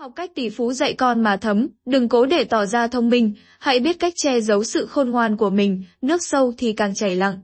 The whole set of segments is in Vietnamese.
Học cách tỷ phú dạy con mà thấm, đừng cố để tỏ ra thông minh, hãy biết cách che giấu sự khôn ngoan của mình, nước sâu thì càng chảy lặng.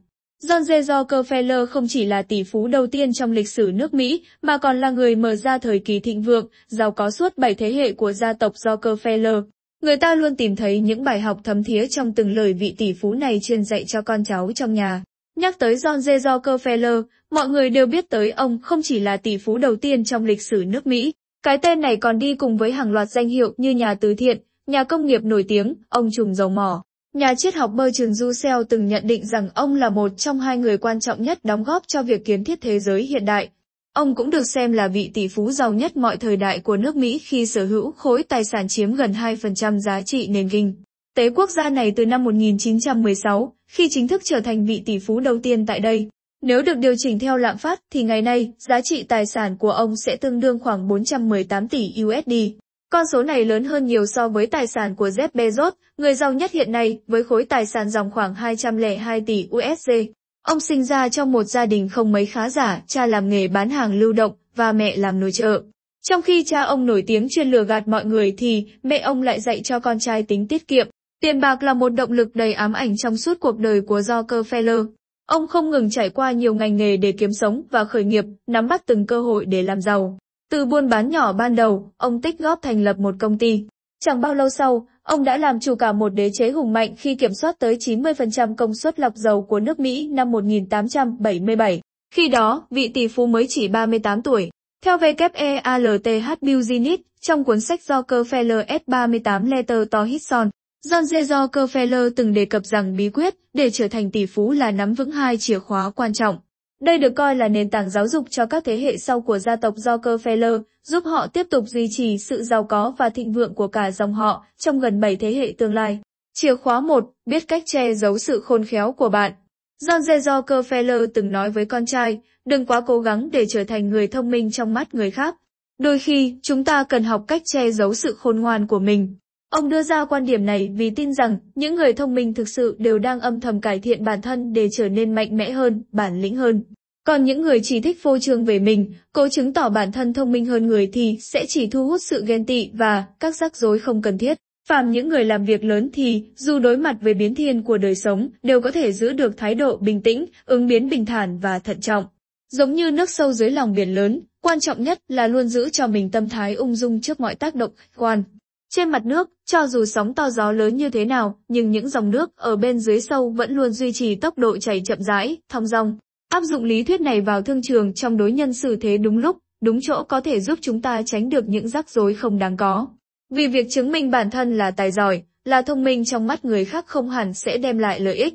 John D. Rockefeller không chỉ là tỷ phú đầu tiên trong lịch sử nước Mỹ, mà còn là người mở ra thời kỳ thịnh vượng, giàu có suốt bảy thế hệ của gia tộc Rockefeller. Người ta luôn tìm thấy những bài học thấm thía trong từng lời vị tỷ phú này truyền dạy cho con cháu trong nhà. Nhắc tới John D. Rockefeller, mọi người đều biết tới ông không chỉ là tỷ phú đầu tiên trong lịch sử nước Mỹ, cái tên này còn đi cùng với hàng loạt danh hiệu như nhà từ thiện, nhà công nghiệp nổi tiếng, ông trùm dầu mỏ. Nhà triết học Bơ Trường Du Seo từng nhận định rằng ông là một trong hai người quan trọng nhất đóng góp cho việc kiến thiết thế giới hiện đại. Ông cũng được xem là vị tỷ phú giàu nhất mọi thời đại của nước Mỹ khi sở hữu khối tài sản chiếm gần 2% giá trị nền kinh tế quốc gia này từ năm 1916, khi chính thức trở thành vị tỷ phú đầu tiên tại đây. Nếu được điều chỉnh theo lạm phát thì ngày nay giá trị tài sản của ông sẽ tương đương khoảng 418 tỷ USD. Con số này lớn hơn nhiều so với tài sản của Jeff Bezos, người giàu nhất hiện nay với khối tài sản dòng khoảng 202 tỷ USD. Ông sinh ra trong một gia đình không mấy khá giả, cha làm nghề bán hàng lưu động và mẹ làm nội trợ. Trong khi cha ông nổi tiếng chuyên lừa gạt mọi người thì mẹ ông lại dạy cho con trai tính tiết kiệm. Tiền bạc là một động lực đầy ám ảnh trong suốt cuộc đời của Rockefeller. Ông không ngừng trải qua nhiều ngành nghề để kiếm sống và khởi nghiệp, nắm bắt từng cơ hội để làm giàu. Từ buôn bán nhỏ ban đầu, ông tích góp thành lập một công ty. Chẳng bao lâu sau, ông đã làm chủ cả một đế chế hùng mạnh khi kiểm soát tới 90% công suất lọc dầu của nước Mỹ năm 1877. Khi đó, vị tỷ phú mới chỉ 38 tuổi. Theo WEALTH Business, trong cuốn sách do Rockefeller S38 Letter to His Son, John J. Rockefeller từng đề cập rằng bí quyết để trở thành tỷ phú là nắm vững hai chìa khóa quan trọng. Đây được coi là nền tảng giáo dục cho các thế hệ sau của gia tộc Rockefeller, giúp họ tiếp tục duy trì sự giàu có và thịnh vượng của cả dòng họ trong gần 7 thế hệ tương lai. Chìa khóa 1. Biết cách che giấu sự khôn khéo của bạn John J. Rockefeller từng nói với con trai, đừng quá cố gắng để trở thành người thông minh trong mắt người khác. Đôi khi, chúng ta cần học cách che giấu sự khôn ngoan của mình. Ông đưa ra quan điểm này vì tin rằng những người thông minh thực sự đều đang âm thầm cải thiện bản thân để trở nên mạnh mẽ hơn, bản lĩnh hơn. Còn những người chỉ thích phô trương về mình, cố chứng tỏ bản thân thông minh hơn người thì sẽ chỉ thu hút sự ghen tị và các rắc rối không cần thiết. Phàm những người làm việc lớn thì, dù đối mặt với biến thiên của đời sống, đều có thể giữ được thái độ bình tĩnh, ứng biến bình thản và thận trọng. Giống như nước sâu dưới lòng biển lớn, quan trọng nhất là luôn giữ cho mình tâm thái ung dung trước mọi tác động khách quan. Trên mặt nước, cho dù sóng to gió lớn như thế nào, nhưng những dòng nước ở bên dưới sâu vẫn luôn duy trì tốc độ chảy chậm rãi, thong dong. Áp dụng lý thuyết này vào thương trường trong đối nhân xử thế đúng lúc, đúng chỗ có thể giúp chúng ta tránh được những rắc rối không đáng có. Vì việc chứng minh bản thân là tài giỏi, là thông minh trong mắt người khác không hẳn sẽ đem lại lợi ích.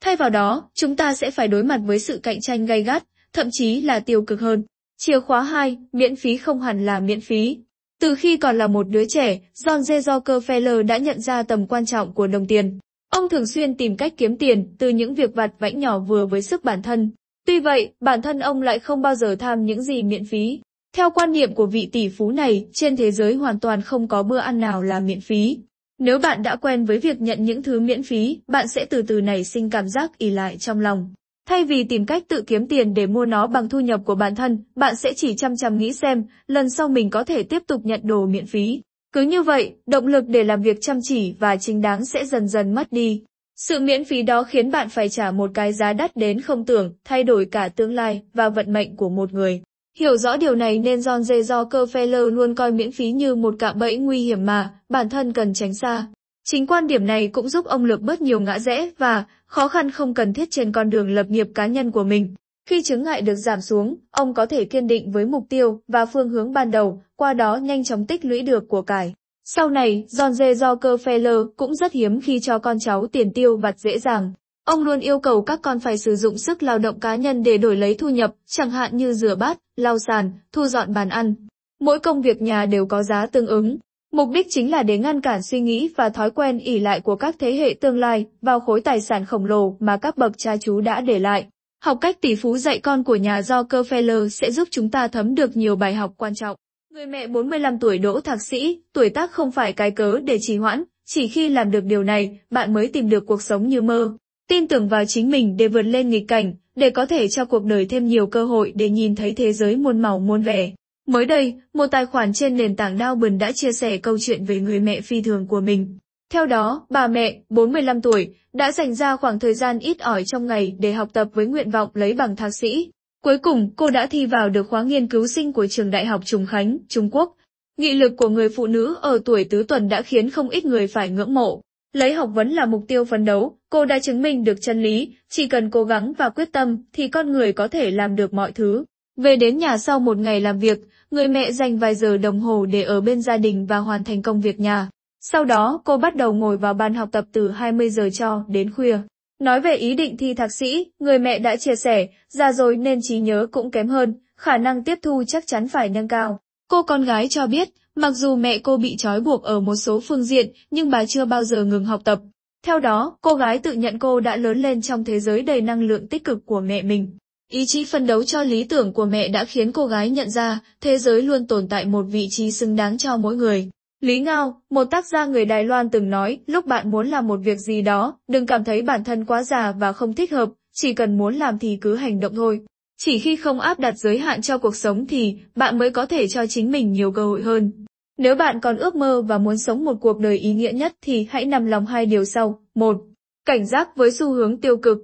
Thay vào đó, chúng ta sẽ phải đối mặt với sự cạnh tranh gay gắt, thậm chí là tiêu cực hơn. Chìa khóa 2, miễn phí không hẳn là miễn phí. Từ khi còn là một đứa trẻ, John D. Rockefeller đã nhận ra tầm quan trọng của đồng tiền. Ông thường xuyên tìm cách kiếm tiền từ những việc vặt vãnh nhỏ vừa với sức bản thân. Tuy vậy, bản thân ông lại không bao giờ tham những gì miễn phí. Theo quan niệm của vị tỷ phú này, trên thế giới hoàn toàn không có bữa ăn nào là miễn phí. Nếu bạn đã quen với việc nhận những thứ miễn phí, bạn sẽ từ từ nảy sinh cảm giác ỉ lại trong lòng. Thay vì tìm cách tự kiếm tiền để mua nó bằng thu nhập của bản thân, bạn sẽ chỉ chăm chăm nghĩ xem, lần sau mình có thể tiếp tục nhận đồ miễn phí. Cứ như vậy, động lực để làm việc chăm chỉ và chính đáng sẽ dần dần mất đi. Sự miễn phí đó khiến bạn phải trả một cái giá đắt đến không tưởng, thay đổi cả tương lai và vận mệnh của một người. Hiểu rõ điều này nên John J. Rockefeller luôn coi miễn phí như một cạm bẫy nguy hiểm mà bản thân cần tránh xa. Chính quan điểm này cũng giúp ông lược bớt nhiều ngã rẽ và khó khăn không cần thiết trên con đường lập nghiệp cá nhân của mình. Khi chứng ngại được giảm xuống, ông có thể kiên định với mục tiêu và phương hướng ban đầu, qua đó nhanh chóng tích lũy được của cải. Sau này, John J. Rockefeller cũng rất hiếm khi cho con cháu tiền tiêu vặt dễ dàng. Ông luôn yêu cầu các con phải sử dụng sức lao động cá nhân để đổi lấy thu nhập, chẳng hạn như rửa bát, lau sàn, thu dọn bàn ăn. Mỗi công việc nhà đều có giá tương ứng. Mục đích chính là để ngăn cản suy nghĩ và thói quen ỉ lại của các thế hệ tương lai vào khối tài sản khổng lồ mà các bậc cha chú đã để lại. Học cách tỷ phú dạy con của nhà do Rockefeller sẽ giúp chúng ta thấm được nhiều bài học quan trọng. Người mẹ 45 tuổi đỗ thạc sĩ, tuổi tác không phải cái cớ để trì hoãn, chỉ khi làm được điều này, bạn mới tìm được cuộc sống như mơ. Tin tưởng vào chính mình để vượt lên nghịch cảnh, để có thể cho cuộc đời thêm nhiều cơ hội để nhìn thấy thế giới muôn màu muôn vẻ. Mới đây, một tài khoản trên nền tảng Đao Bần đã chia sẻ câu chuyện về người mẹ phi thường của mình. Theo đó, bà mẹ, 45 tuổi, đã dành ra khoảng thời gian ít ỏi trong ngày để học tập với nguyện vọng lấy bằng thạc sĩ. Cuối cùng, cô đã thi vào được khóa nghiên cứu sinh của trường Đại học Trùng Khánh, Trung Quốc. Nghị lực của người phụ nữ ở tuổi tứ tuần đã khiến không ít người phải ngưỡng mộ. Lấy học vấn là mục tiêu phấn đấu, cô đã chứng minh được chân lý, chỉ cần cố gắng và quyết tâm thì con người có thể làm được mọi thứ. Về đến nhà sau một ngày làm việc, người mẹ dành vài giờ đồng hồ để ở bên gia đình và hoàn thành công việc nhà. Sau đó, cô bắt đầu ngồi vào bàn học tập từ 20 giờ cho đến khuya. Nói về ý định thi thạc sĩ, người mẹ đã chia sẻ, già rồi nên trí nhớ cũng kém hơn, khả năng tiếp thu chắc chắn phải nâng cao. Cô con gái cho biết, mặc dù mẹ cô bị trói buộc ở một số phương diện, nhưng bà chưa bao giờ ngừng học tập. Theo đó, cô gái tự nhận cô đã lớn lên trong thế giới đầy năng lượng tích cực của mẹ mình. Ý chí phân đấu cho lý tưởng của mẹ đã khiến cô gái nhận ra thế giới luôn tồn tại một vị trí xứng đáng cho mỗi người. Lý Ngao, một tác gia người Đài Loan từng nói, lúc bạn muốn làm một việc gì đó, đừng cảm thấy bản thân quá già và không thích hợp, chỉ cần muốn làm thì cứ hành động thôi. Chỉ khi không áp đặt giới hạn cho cuộc sống thì bạn mới có thể cho chính mình nhiều cơ hội hơn. Nếu bạn còn ước mơ và muốn sống một cuộc đời ý nghĩa nhất thì hãy nằm lòng hai điều sau. một Cảnh giác với xu hướng tiêu cực,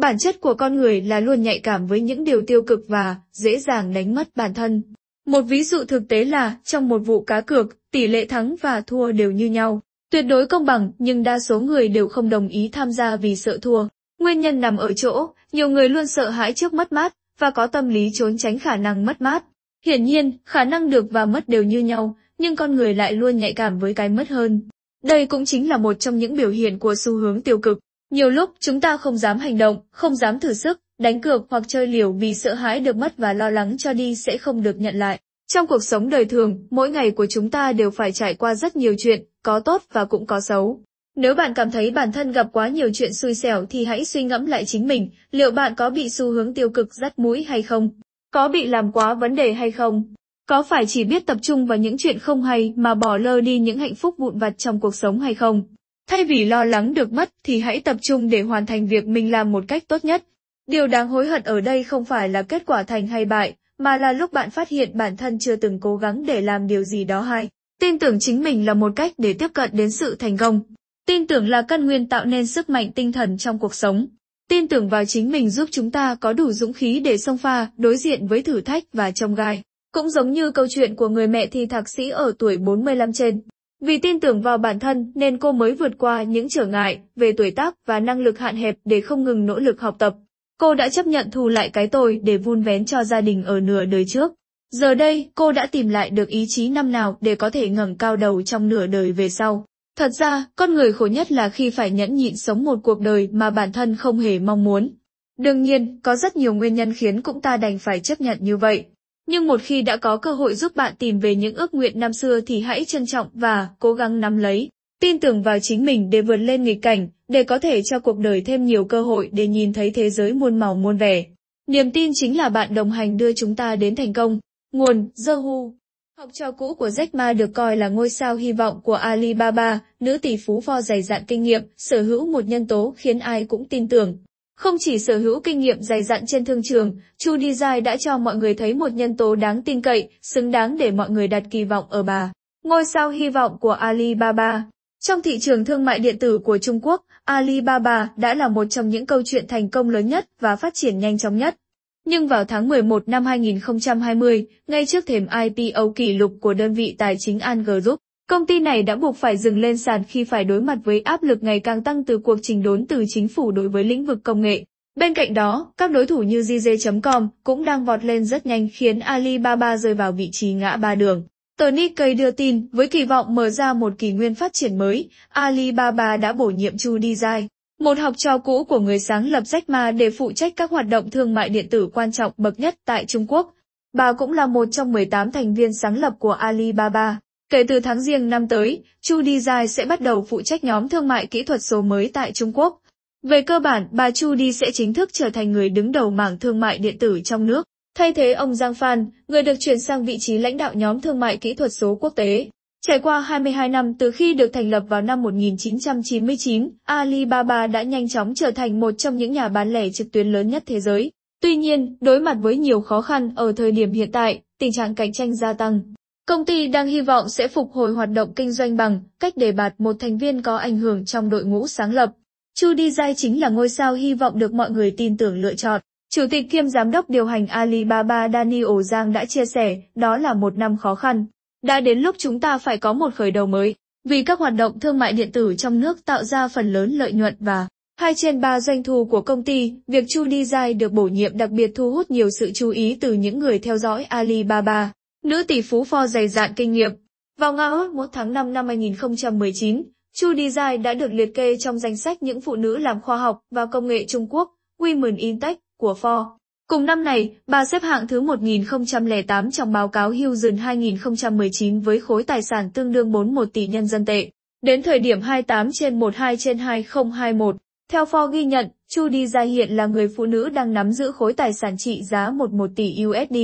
Bản chất của con người là luôn nhạy cảm với những điều tiêu cực và dễ dàng đánh mất bản thân. Một ví dụ thực tế là trong một vụ cá cược, tỷ lệ thắng và thua đều như nhau. Tuyệt đối công bằng, nhưng đa số người đều không đồng ý tham gia vì sợ thua. Nguyên nhân nằm ở chỗ, nhiều người luôn sợ hãi trước mất mát, và có tâm lý trốn tránh khả năng mất mát. Hiển nhiên, khả năng được và mất đều như nhau, nhưng con người lại luôn nhạy cảm với cái mất hơn. Đây cũng chính là một trong những biểu hiện của xu hướng tiêu cực. Nhiều lúc chúng ta không dám hành động, không dám thử sức, đánh cược hoặc chơi liều vì sợ hãi được mất và lo lắng cho đi sẽ không được nhận lại. Trong cuộc sống đời thường, mỗi ngày của chúng ta đều phải trải qua rất nhiều chuyện, có tốt và cũng có xấu. Nếu bạn cảm thấy bản thân gặp quá nhiều chuyện xui xẻo thì hãy suy ngẫm lại chính mình, liệu bạn có bị xu hướng tiêu cực dắt mũi hay không? Có bị làm quá vấn đề hay không? Có phải chỉ biết tập trung vào những chuyện không hay mà bỏ lơ đi những hạnh phúc vụn vặt trong cuộc sống hay không? Thay vì lo lắng được mất thì hãy tập trung để hoàn thành việc mình làm một cách tốt nhất. Điều đáng hối hận ở đây không phải là kết quả thành hay bại, mà là lúc bạn phát hiện bản thân chưa từng cố gắng để làm điều gì đó hay. Tin tưởng chính mình là một cách để tiếp cận đến sự thành công. Tin tưởng là căn nguyên tạo nên sức mạnh tinh thần trong cuộc sống. Tin tưởng vào chính mình giúp chúng ta có đủ dũng khí để xông pha, đối diện với thử thách và trông gai. Cũng giống như câu chuyện của người mẹ thi thạc sĩ ở tuổi 45 trên, vì tin tưởng vào bản thân nên cô mới vượt qua những trở ngại về tuổi tác và năng lực hạn hẹp để không ngừng nỗ lực học tập. Cô đã chấp nhận thù lại cái tôi để vun vén cho gia đình ở nửa đời trước. Giờ đây, cô đã tìm lại được ý chí năm nào để có thể ngẩng cao đầu trong nửa đời về sau. Thật ra, con người khổ nhất là khi phải nhẫn nhịn sống một cuộc đời mà bản thân không hề mong muốn. Đương nhiên, có rất nhiều nguyên nhân khiến cũng ta đành phải chấp nhận như vậy. Nhưng một khi đã có cơ hội giúp bạn tìm về những ước nguyện năm xưa thì hãy trân trọng và cố gắng nắm lấy. Tin tưởng vào chính mình để vượt lên nghịch cảnh, để có thể cho cuộc đời thêm nhiều cơ hội để nhìn thấy thế giới muôn màu muôn vẻ. Niềm tin chính là bạn đồng hành đưa chúng ta đến thành công. Nguồn, Yahoo. Học trò cũ của Jack Ma được coi là ngôi sao hy vọng của Alibaba, nữ tỷ phú pho dày dạn kinh nghiệm, sở hữu một nhân tố khiến ai cũng tin tưởng. Không chỉ sở hữu kinh nghiệm dày dặn trên thương trường, Chu Design đã cho mọi người thấy một nhân tố đáng tin cậy, xứng đáng để mọi người đặt kỳ vọng ở bà. Ngôi sao hy vọng của Alibaba Trong thị trường thương mại điện tử của Trung Quốc, Alibaba đã là một trong những câu chuyện thành công lớn nhất và phát triển nhanh chóng nhất. Nhưng vào tháng 11 năm 2020, ngay trước thềm IPO kỷ lục của đơn vị tài chính An Group, Công ty này đã buộc phải dừng lên sàn khi phải đối mặt với áp lực ngày càng tăng từ cuộc trình đốn từ chính phủ đối với lĩnh vực công nghệ. Bên cạnh đó, các đối thủ như JJ.com cũng đang vọt lên rất nhanh khiến Alibaba rơi vào vị trí ngã ba đường. Tờ Nikkei đưa tin, với kỳ vọng mở ra một kỷ nguyên phát triển mới, Alibaba đã bổ nhiệm Chu Dizai, một học trò cũ của người sáng lập Jack Ma để phụ trách các hoạt động thương mại điện tử quan trọng bậc nhất tại Trung Quốc. Bà cũng là một trong 18 thành viên sáng lập của Alibaba. Kể từ tháng riêng năm tới, Chu Design sẽ bắt đầu phụ trách nhóm thương mại kỹ thuật số mới tại Trung Quốc. Về cơ bản, bà Chu Di sẽ chính thức trở thành người đứng đầu mảng thương mại điện tử trong nước, thay thế ông Giang Phan, người được chuyển sang vị trí lãnh đạo nhóm thương mại kỹ thuật số quốc tế. Trải qua 22 năm từ khi được thành lập vào năm 1999, Alibaba đã nhanh chóng trở thành một trong những nhà bán lẻ trực tuyến lớn nhất thế giới. Tuy nhiên, đối mặt với nhiều khó khăn ở thời điểm hiện tại, tình trạng cạnh tranh gia tăng. Công ty đang hy vọng sẽ phục hồi hoạt động kinh doanh bằng cách đề bạt một thành viên có ảnh hưởng trong đội ngũ sáng lập. Chu Di Design chính là ngôi sao hy vọng được mọi người tin tưởng lựa chọn. Chủ tịch kiêm giám đốc điều hành Alibaba Daniel Giang đã chia sẻ, đó là một năm khó khăn. Đã đến lúc chúng ta phải có một khởi đầu mới, vì các hoạt động thương mại điện tử trong nước tạo ra phần lớn lợi nhuận và hai trên ba doanh thu của công ty, việc Chu Di Design được bổ nhiệm đặc biệt thu hút nhiều sự chú ý từ những người theo dõi Alibaba. Nữ tỷ phú Ford dày dạn kinh nghiệm. Vào ngày 1 tháng 5 năm 2019, Chu Dizai đã được liệt kê trong danh sách những phụ nữ làm khoa học và công nghệ Trung Quốc, Women in Tech, của Ford. Cùng năm này, bà xếp hạng thứ 1008 trong báo cáo Hudson 2019 với khối tài sản tương đương 41 tỷ nhân dân tệ. Đến thời điểm 28 trên 12 trên 2021, theo Ford ghi nhận, Chu Di Dizai hiện là người phụ nữ đang nắm giữ khối tài sản trị giá 11 tỷ USD.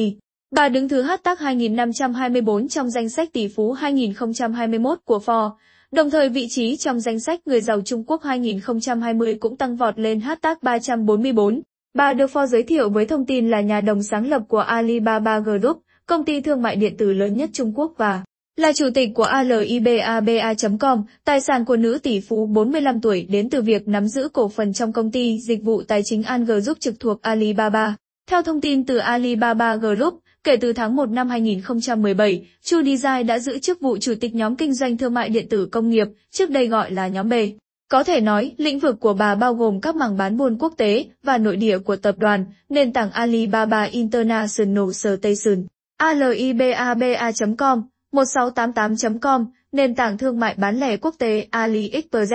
Bà đứng thứ hát tác 2524 trong danh sách tỷ phú 2021 của Forbes, đồng thời vị trí trong danh sách người giàu Trung Quốc 2020 cũng tăng vọt lên hát tác 344. Bà được Forbes giới thiệu với thông tin là nhà đồng sáng lập của Alibaba Group, công ty thương mại điện tử lớn nhất Trung Quốc và là chủ tịch của alibaba.com, tài sản của nữ tỷ phú 45 tuổi đến từ việc nắm giữ cổ phần trong công ty dịch vụ tài chính An Group trực thuộc Alibaba. Theo thông tin từ Alibaba Group, Kể từ tháng 1 năm 2017, Chu Design đã giữ chức vụ chủ tịch nhóm kinh doanh thương mại điện tử công nghiệp, trước đây gọi là nhóm B. Có thể nói, lĩnh vực của bà bao gồm các mảng bán buôn quốc tế và nội địa của tập đoàn, nền tảng Alibaba International Station, alibaba.com, 1688.com, nền tảng thương mại bán lẻ quốc tế AliExpress.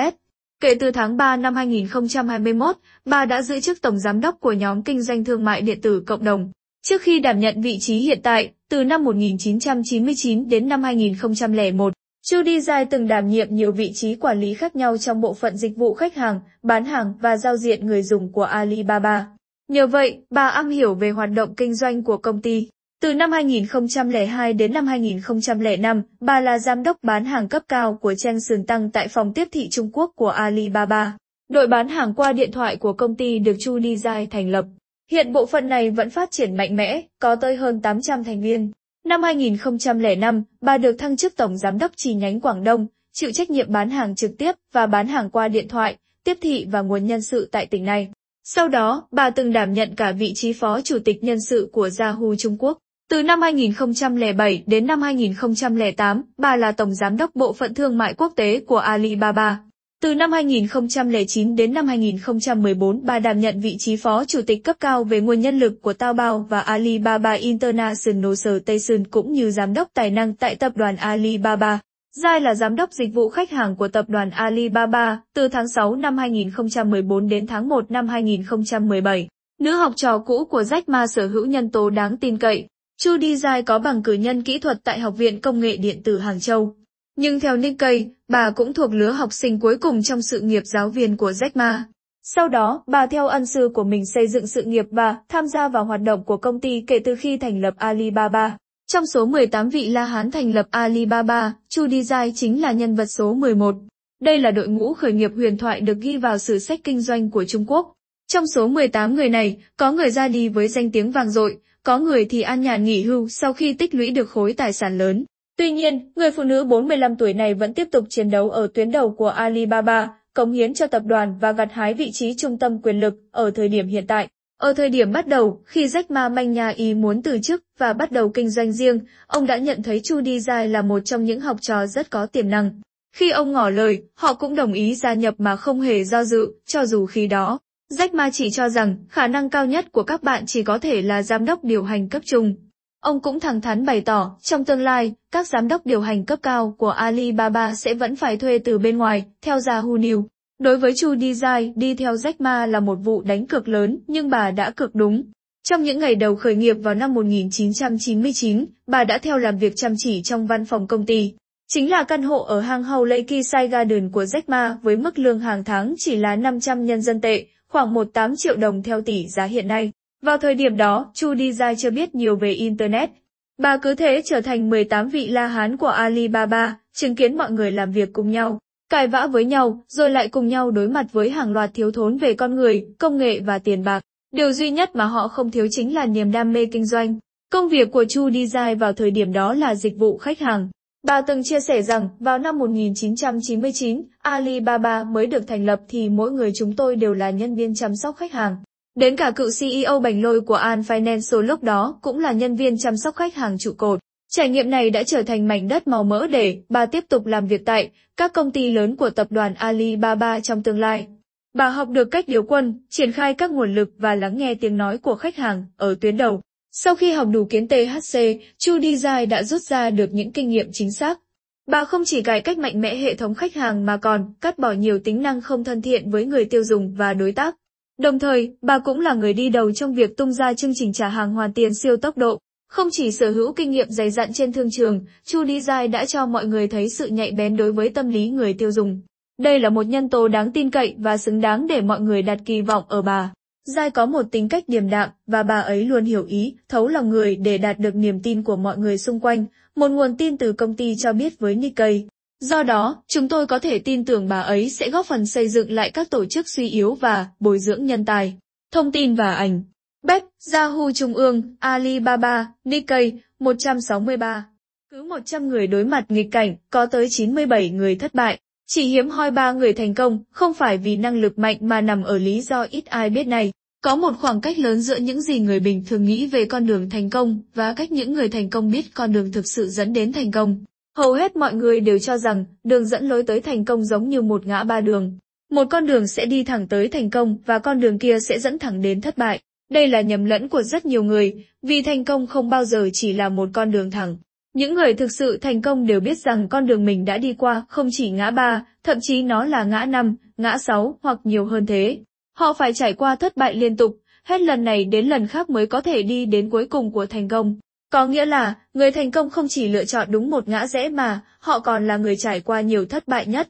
Kể từ tháng 3 năm 2021, bà đã giữ chức tổng giám đốc của nhóm kinh doanh thương mại điện tử cộng đồng. Trước khi đảm nhận vị trí hiện tại, từ năm 1999 đến năm 2001, Judy Jai từng đảm nhiệm nhiều vị trí quản lý khác nhau trong bộ phận dịch vụ khách hàng, bán hàng và giao diện người dùng của Alibaba. Nhờ vậy, bà am hiểu về hoạt động kinh doanh của công ty. Từ năm 2002 đến năm 2005, bà là giám đốc bán hàng cấp cao của Trang Sườn Tăng tại phòng tiếp thị Trung Quốc của Alibaba. Đội bán hàng qua điện thoại của công ty được Chu Ni Jai thành lập. Hiện bộ phận này vẫn phát triển mạnh mẽ, có tới hơn 800 thành viên. Năm 2005, bà được thăng chức Tổng Giám đốc chi nhánh Quảng Đông, chịu trách nhiệm bán hàng trực tiếp và bán hàng qua điện thoại, tiếp thị và nguồn nhân sự tại tỉnh này. Sau đó, bà từng đảm nhận cả vị trí Phó Chủ tịch Nhân sự của Yahoo Trung Quốc. Từ năm 2007 đến năm 2008, bà là Tổng Giám đốc Bộ phận Thương mại Quốc tế của Alibaba từ năm 2009 đến năm 2014, bà đảm nhận vị trí phó chủ tịch cấp cao về nguồn nhân lực của Taobao và Alibaba International Tây Sơn cũng như giám đốc tài năng tại tập đoàn Alibaba. Giai là giám đốc dịch vụ khách hàng của tập đoàn Alibaba từ tháng 6 năm 2014 đến tháng 1 năm 2017. Nữ học trò cũ của Jack Ma sở hữu nhân tố đáng tin cậy. Chu Di Giai có bằng cử nhân kỹ thuật tại Học viện Công nghệ Điện tử Hàng Châu. Nhưng theo Nikkei, bà cũng thuộc lứa học sinh cuối cùng trong sự nghiệp giáo viên của Jack Ma. Sau đó, bà theo ân sư của mình xây dựng sự nghiệp và tham gia vào hoạt động của công ty kể từ khi thành lập Alibaba. Trong số 18 vị La Hán thành lập Alibaba, Chu Dizai chính là nhân vật số 11. Đây là đội ngũ khởi nghiệp huyền thoại được ghi vào sử sách kinh doanh của Trung Quốc. Trong số 18 người này, có người ra đi với danh tiếng vàng dội, có người thì an nhàn nghỉ hưu sau khi tích lũy được khối tài sản lớn. Tuy nhiên, người phụ nữ 45 tuổi này vẫn tiếp tục chiến đấu ở tuyến đầu của Alibaba, cống hiến cho tập đoàn và gặt hái vị trí trung tâm quyền lực ở thời điểm hiện tại. Ở thời điểm bắt đầu, khi Jack Ma manh nhà ý muốn từ chức và bắt đầu kinh doanh riêng, ông đã nhận thấy Chu Di Dizai là một trong những học trò rất có tiềm năng. Khi ông ngỏ lời, họ cũng đồng ý gia nhập mà không hề do dự, cho dù khi đó. Jack Ma chỉ cho rằng khả năng cao nhất của các bạn chỉ có thể là giám đốc điều hành cấp trung, Ông cũng thẳng thắn bày tỏ, trong tương lai, các giám đốc điều hành cấp cao của Alibaba sẽ vẫn phải thuê từ bên ngoài, theo Yahoo News. Đối với Chu Design, đi theo Jack Ma là một vụ đánh cược lớn, nhưng bà đã cược đúng. Trong những ngày đầu khởi nghiệp vào năm 1999, bà đã theo làm việc chăm chỉ trong văn phòng công ty. Chính là căn hộ ở hang Hau Lake Side Garden của Jack Ma với mức lương hàng tháng chỉ là 500 nhân dân tệ, khoảng 18 triệu đồng theo tỷ giá hiện nay. Vào thời điểm đó, Chu Di Giai chưa biết nhiều về Internet. Bà cứ thế trở thành 18 vị la hán của Alibaba, chứng kiến mọi người làm việc cùng nhau, cãi vã với nhau, rồi lại cùng nhau đối mặt với hàng loạt thiếu thốn về con người, công nghệ và tiền bạc. Điều duy nhất mà họ không thiếu chính là niềm đam mê kinh doanh. Công việc của Chu Di Design vào thời điểm đó là dịch vụ khách hàng. Bà từng chia sẻ rằng, vào năm 1999, Alibaba mới được thành lập thì mỗi người chúng tôi đều là nhân viên chăm sóc khách hàng. Đến cả cựu CEO bành lôi của An Financial lúc đó cũng là nhân viên chăm sóc khách hàng trụ cột. Trải nghiệm này đã trở thành mảnh đất màu mỡ để bà tiếp tục làm việc tại các công ty lớn của tập đoàn Alibaba trong tương lai. Bà học được cách điều quân, triển khai các nguồn lực và lắng nghe tiếng nói của khách hàng ở tuyến đầu. Sau khi học đủ kiến THC, Chu Di Dài đã rút ra được những kinh nghiệm chính xác. Bà không chỉ cải cách mạnh mẽ hệ thống khách hàng mà còn cắt bỏ nhiều tính năng không thân thiện với người tiêu dùng và đối tác. Đồng thời, bà cũng là người đi đầu trong việc tung ra chương trình trả hàng hoàn tiền siêu tốc độ. Không chỉ sở hữu kinh nghiệm dày dặn trên thương trường, Chu Lý Dài đã cho mọi người thấy sự nhạy bén đối với tâm lý người tiêu dùng. Đây là một nhân tố đáng tin cậy và xứng đáng để mọi người đặt kỳ vọng ở bà. Dài có một tính cách điềm đạm và bà ấy luôn hiểu ý, thấu lòng người để đạt được niềm tin của mọi người xung quanh, một nguồn tin từ công ty cho biết với Nikkei. Do đó, chúng tôi có thể tin tưởng bà ấy sẽ góp phần xây dựng lại các tổ chức suy yếu và bồi dưỡng nhân tài. Thông tin và ảnh Bếp, Yahoo Trung ương, Alibaba, Nikkei, 163 Cứ 100 người đối mặt nghịch cảnh, có tới 97 người thất bại. Chỉ hiếm hoi ba người thành công, không phải vì năng lực mạnh mà nằm ở lý do ít ai biết này. Có một khoảng cách lớn giữa những gì người bình thường nghĩ về con đường thành công và cách những người thành công biết con đường thực sự dẫn đến thành công. Hầu hết mọi người đều cho rằng đường dẫn lối tới thành công giống như một ngã ba đường. Một con đường sẽ đi thẳng tới thành công và con đường kia sẽ dẫn thẳng đến thất bại. Đây là nhầm lẫn của rất nhiều người, vì thành công không bao giờ chỉ là một con đường thẳng. Những người thực sự thành công đều biết rằng con đường mình đã đi qua không chỉ ngã ba, thậm chí nó là ngã năm, ngã sáu hoặc nhiều hơn thế. Họ phải trải qua thất bại liên tục, hết lần này đến lần khác mới có thể đi đến cuối cùng của thành công. Có nghĩa là, người thành công không chỉ lựa chọn đúng một ngã rẽ mà, họ còn là người trải qua nhiều thất bại nhất.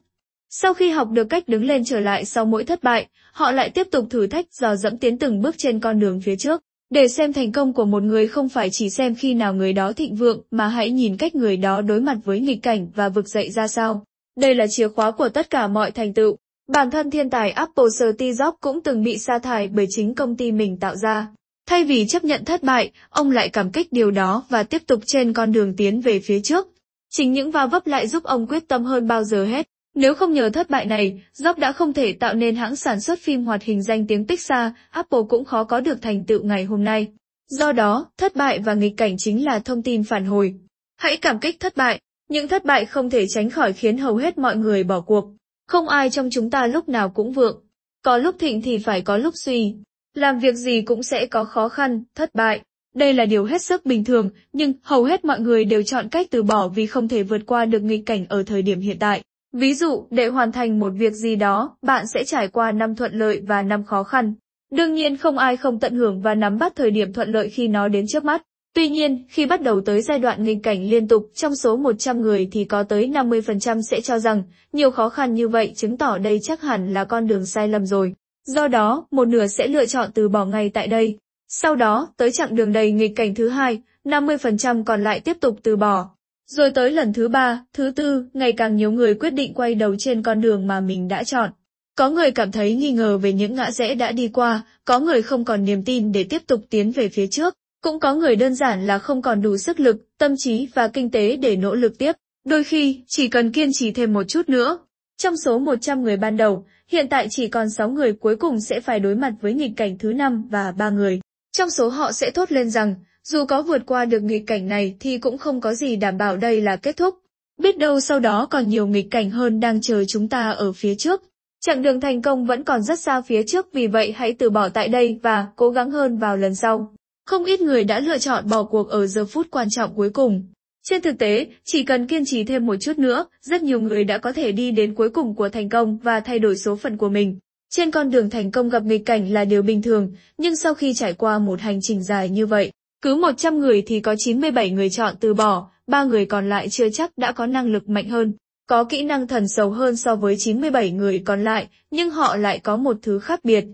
Sau khi học được cách đứng lên trở lại sau mỗi thất bại, họ lại tiếp tục thử thách dò dẫm tiến từng bước trên con đường phía trước. Để xem thành công của một người không phải chỉ xem khi nào người đó thịnh vượng mà hãy nhìn cách người đó đối mặt với nghịch cảnh và vực dậy ra sao. Đây là chìa khóa của tất cả mọi thành tựu. Bản thân thiên tài Apple Steve Jobs cũng từng bị sa thải bởi chính công ty mình tạo ra. Thay vì chấp nhận thất bại, ông lại cảm kích điều đó và tiếp tục trên con đường tiến về phía trước. Chính những va vấp lại giúp ông quyết tâm hơn bao giờ hết. Nếu không nhờ thất bại này, Jobs đã không thể tạo nên hãng sản xuất phim hoạt hình danh tiếng Pixar, Apple cũng khó có được thành tựu ngày hôm nay. Do đó, thất bại và nghịch cảnh chính là thông tin phản hồi. Hãy cảm kích thất bại, những thất bại không thể tránh khỏi khiến hầu hết mọi người bỏ cuộc. Không ai trong chúng ta lúc nào cũng vượng. Có lúc thịnh thì phải có lúc suy làm việc gì cũng sẽ có khó khăn, thất bại. Đây là điều hết sức bình thường, nhưng hầu hết mọi người đều chọn cách từ bỏ vì không thể vượt qua được nghịch cảnh ở thời điểm hiện tại. Ví dụ, để hoàn thành một việc gì đó, bạn sẽ trải qua năm thuận lợi và năm khó khăn. Đương nhiên không ai không tận hưởng và nắm bắt thời điểm thuận lợi khi nó đến trước mắt. Tuy nhiên, khi bắt đầu tới giai đoạn nghịch cảnh liên tục, trong số 100 người thì có tới 50% sẽ cho rằng, nhiều khó khăn như vậy chứng tỏ đây chắc hẳn là con đường sai lầm rồi. Do đó, một nửa sẽ lựa chọn từ bỏ ngay tại đây. Sau đó, tới chặng đường đầy nghịch cảnh thứ hai, 50% còn lại tiếp tục từ bỏ. Rồi tới lần thứ ba, thứ tư, ngày càng nhiều người quyết định quay đầu trên con đường mà mình đã chọn. Có người cảm thấy nghi ngờ về những ngã rẽ đã đi qua, có người không còn niềm tin để tiếp tục tiến về phía trước, cũng có người đơn giản là không còn đủ sức lực, tâm trí và kinh tế để nỗ lực tiếp. Đôi khi, chỉ cần kiên trì thêm một chút nữa. Trong số 100 người ban đầu, Hiện tại chỉ còn 6 người cuối cùng sẽ phải đối mặt với nghịch cảnh thứ năm và ba người. Trong số họ sẽ thốt lên rằng, dù có vượt qua được nghịch cảnh này thì cũng không có gì đảm bảo đây là kết thúc. Biết đâu sau đó còn nhiều nghịch cảnh hơn đang chờ chúng ta ở phía trước. Chặng đường thành công vẫn còn rất xa phía trước vì vậy hãy từ bỏ tại đây và cố gắng hơn vào lần sau. Không ít người đã lựa chọn bỏ cuộc ở giờ phút quan trọng cuối cùng. Trên thực tế, chỉ cần kiên trì thêm một chút nữa, rất nhiều người đã có thể đi đến cuối cùng của thành công và thay đổi số phận của mình. Trên con đường thành công gặp nghịch cảnh là điều bình thường, nhưng sau khi trải qua một hành trình dài như vậy, cứ 100 người thì có 97 người chọn từ bỏ, ba người còn lại chưa chắc đã có năng lực mạnh hơn, có kỹ năng thần sầu hơn so với 97 người còn lại, nhưng họ lại có một thứ khác biệt.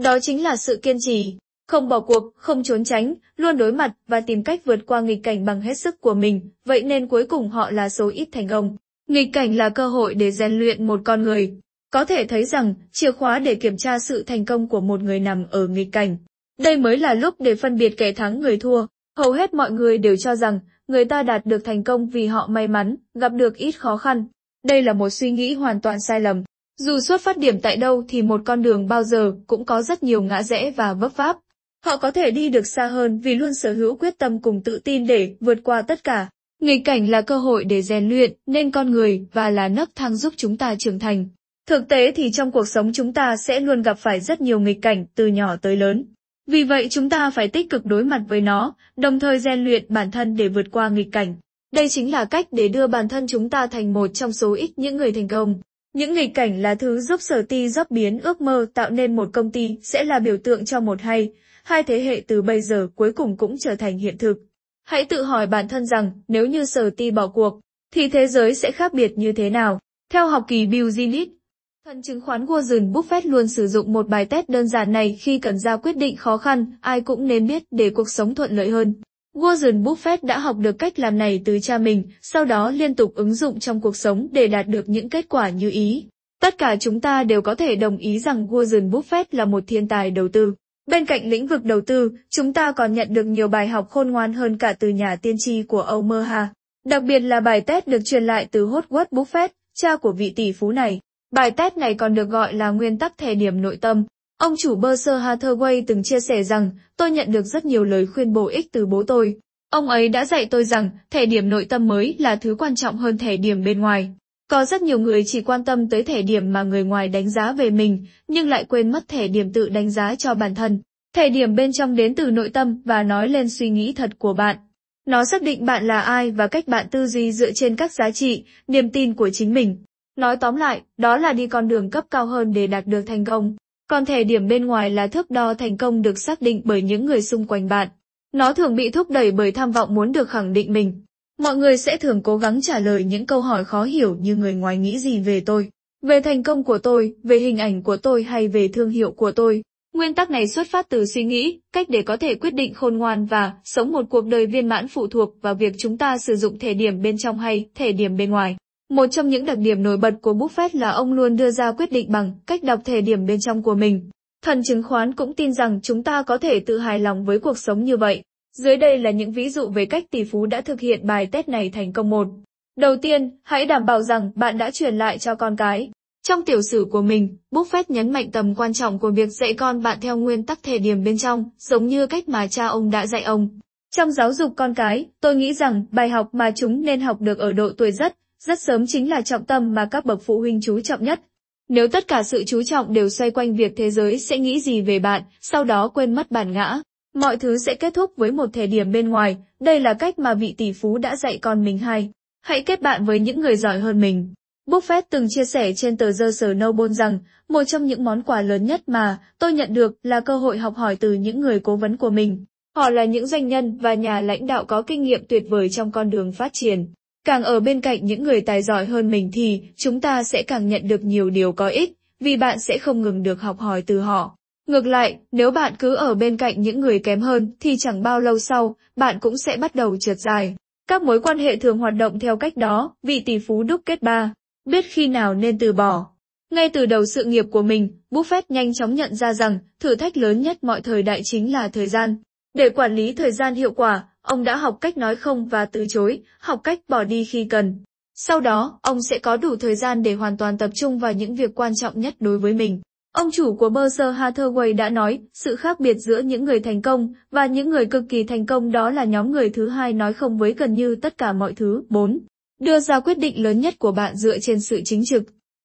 Đó chính là sự kiên trì. Không bỏ cuộc, không trốn tránh, luôn đối mặt và tìm cách vượt qua nghịch cảnh bằng hết sức của mình, vậy nên cuối cùng họ là số ít thành công. Nghịch cảnh là cơ hội để rèn luyện một con người. Có thể thấy rằng, chìa khóa để kiểm tra sự thành công của một người nằm ở nghịch cảnh. Đây mới là lúc để phân biệt kẻ thắng người thua. Hầu hết mọi người đều cho rằng, người ta đạt được thành công vì họ may mắn, gặp được ít khó khăn. Đây là một suy nghĩ hoàn toàn sai lầm. Dù xuất phát điểm tại đâu thì một con đường bao giờ cũng có rất nhiều ngã rẽ và vấp váp. Họ có thể đi được xa hơn vì luôn sở hữu quyết tâm cùng tự tin để vượt qua tất cả. Nghịch cảnh là cơ hội để rèn luyện nên con người và là nấc thang giúp chúng ta trưởng thành. Thực tế thì trong cuộc sống chúng ta sẽ luôn gặp phải rất nhiều nghịch cảnh từ nhỏ tới lớn. Vì vậy chúng ta phải tích cực đối mặt với nó, đồng thời rèn luyện bản thân để vượt qua nghịch cảnh. Đây chính là cách để đưa bản thân chúng ta thành một trong số ít những người thành công. Những nghịch cảnh là thứ giúp sở ti dốc biến ước mơ tạo nên một công ty sẽ là biểu tượng cho một hay, hai thế hệ từ bây giờ cuối cùng cũng trở thành hiện thực. Hãy tự hỏi bản thân rằng nếu như sở ti bỏ cuộc, thì thế giới sẽ khác biệt như thế nào? Theo học kỳ Bill Zinit, thần chứng khoán Warren Buffett luôn sử dụng một bài test đơn giản này khi cần ra quyết định khó khăn, ai cũng nên biết để cuộc sống thuận lợi hơn. Warren Buffett đã học được cách làm này từ cha mình, sau đó liên tục ứng dụng trong cuộc sống để đạt được những kết quả như ý. Tất cả chúng ta đều có thể đồng ý rằng Warren Buffett là một thiên tài đầu tư. Bên cạnh lĩnh vực đầu tư, chúng ta còn nhận được nhiều bài học khôn ngoan hơn cả từ nhà tiên tri của Âu Ha. Đặc biệt là bài test được truyền lại từ Hotward Buffett, cha của vị tỷ phú này. Bài test này còn được gọi là nguyên tắc thể điểm nội tâm. Ông chủ Berkshire Hathaway từng chia sẻ rằng, tôi nhận được rất nhiều lời khuyên bổ ích từ bố tôi. Ông ấy đã dạy tôi rằng, thể điểm nội tâm mới là thứ quan trọng hơn thể điểm bên ngoài. Có rất nhiều người chỉ quan tâm tới thể điểm mà người ngoài đánh giá về mình, nhưng lại quên mất thể điểm tự đánh giá cho bản thân. Thể điểm bên trong đến từ nội tâm và nói lên suy nghĩ thật của bạn. Nó xác định bạn là ai và cách bạn tư duy dựa trên các giá trị, niềm tin của chính mình. Nói tóm lại, đó là đi con đường cấp cao hơn để đạt được thành công. Còn thể điểm bên ngoài là thước đo thành công được xác định bởi những người xung quanh bạn. Nó thường bị thúc đẩy bởi tham vọng muốn được khẳng định mình, mọi người sẽ thường cố gắng trả lời những câu hỏi khó hiểu như người ngoài nghĩ gì về tôi, về thành công của tôi, về hình ảnh của tôi hay về thương hiệu của tôi. Nguyên tắc này xuất phát từ suy nghĩ, cách để có thể quyết định khôn ngoan và sống một cuộc đời viên mãn phụ thuộc vào việc chúng ta sử dụng thể điểm bên trong hay thể điểm bên ngoài. Một trong những đặc điểm nổi bật của Buffett là ông luôn đưa ra quyết định bằng cách đọc thể điểm bên trong của mình. Thần chứng khoán cũng tin rằng chúng ta có thể tự hài lòng với cuộc sống như vậy. Dưới đây là những ví dụ về cách tỷ phú đã thực hiện bài test này thành công một. Đầu tiên, hãy đảm bảo rằng bạn đã truyền lại cho con cái. Trong tiểu sử của mình, Buffett nhấn mạnh tầm quan trọng của việc dạy con bạn theo nguyên tắc thể điểm bên trong, giống như cách mà cha ông đã dạy ông. Trong giáo dục con cái, tôi nghĩ rằng bài học mà chúng nên học được ở độ tuổi rất, rất sớm chính là trọng tâm mà các bậc phụ huynh chú trọng nhất. Nếu tất cả sự chú trọng đều xoay quanh việc thế giới sẽ nghĩ gì về bạn, sau đó quên mất bản ngã, Mọi thứ sẽ kết thúc với một thể điểm bên ngoài, đây là cách mà vị tỷ phú đã dạy con mình hay. Hãy kết bạn với những người giỏi hơn mình. Buffett từng chia sẻ trên tờ The Snowball rằng, một trong những món quà lớn nhất mà tôi nhận được là cơ hội học hỏi từ những người cố vấn của mình. Họ là những doanh nhân và nhà lãnh đạo có kinh nghiệm tuyệt vời trong con đường phát triển. Càng ở bên cạnh những người tài giỏi hơn mình thì chúng ta sẽ càng nhận được nhiều điều có ích, vì bạn sẽ không ngừng được học hỏi từ họ. Ngược lại, nếu bạn cứ ở bên cạnh những người kém hơn thì chẳng bao lâu sau, bạn cũng sẽ bắt đầu trượt dài. Các mối quan hệ thường hoạt động theo cách đó, vị tỷ phú đúc kết ba, biết khi nào nên từ bỏ. Ngay từ đầu sự nghiệp của mình, Buffett nhanh chóng nhận ra rằng thử thách lớn nhất mọi thời đại chính là thời gian. Để quản lý thời gian hiệu quả, ông đã học cách nói không và từ chối, học cách bỏ đi khi cần. Sau đó, ông sẽ có đủ thời gian để hoàn toàn tập trung vào những việc quan trọng nhất đối với mình. Ông chủ của Berkshire Hathaway đã nói, sự khác biệt giữa những người thành công và những người cực kỳ thành công đó là nhóm người thứ hai nói không với gần như tất cả mọi thứ. 4. Đưa ra quyết định lớn nhất của bạn dựa trên sự chính trực.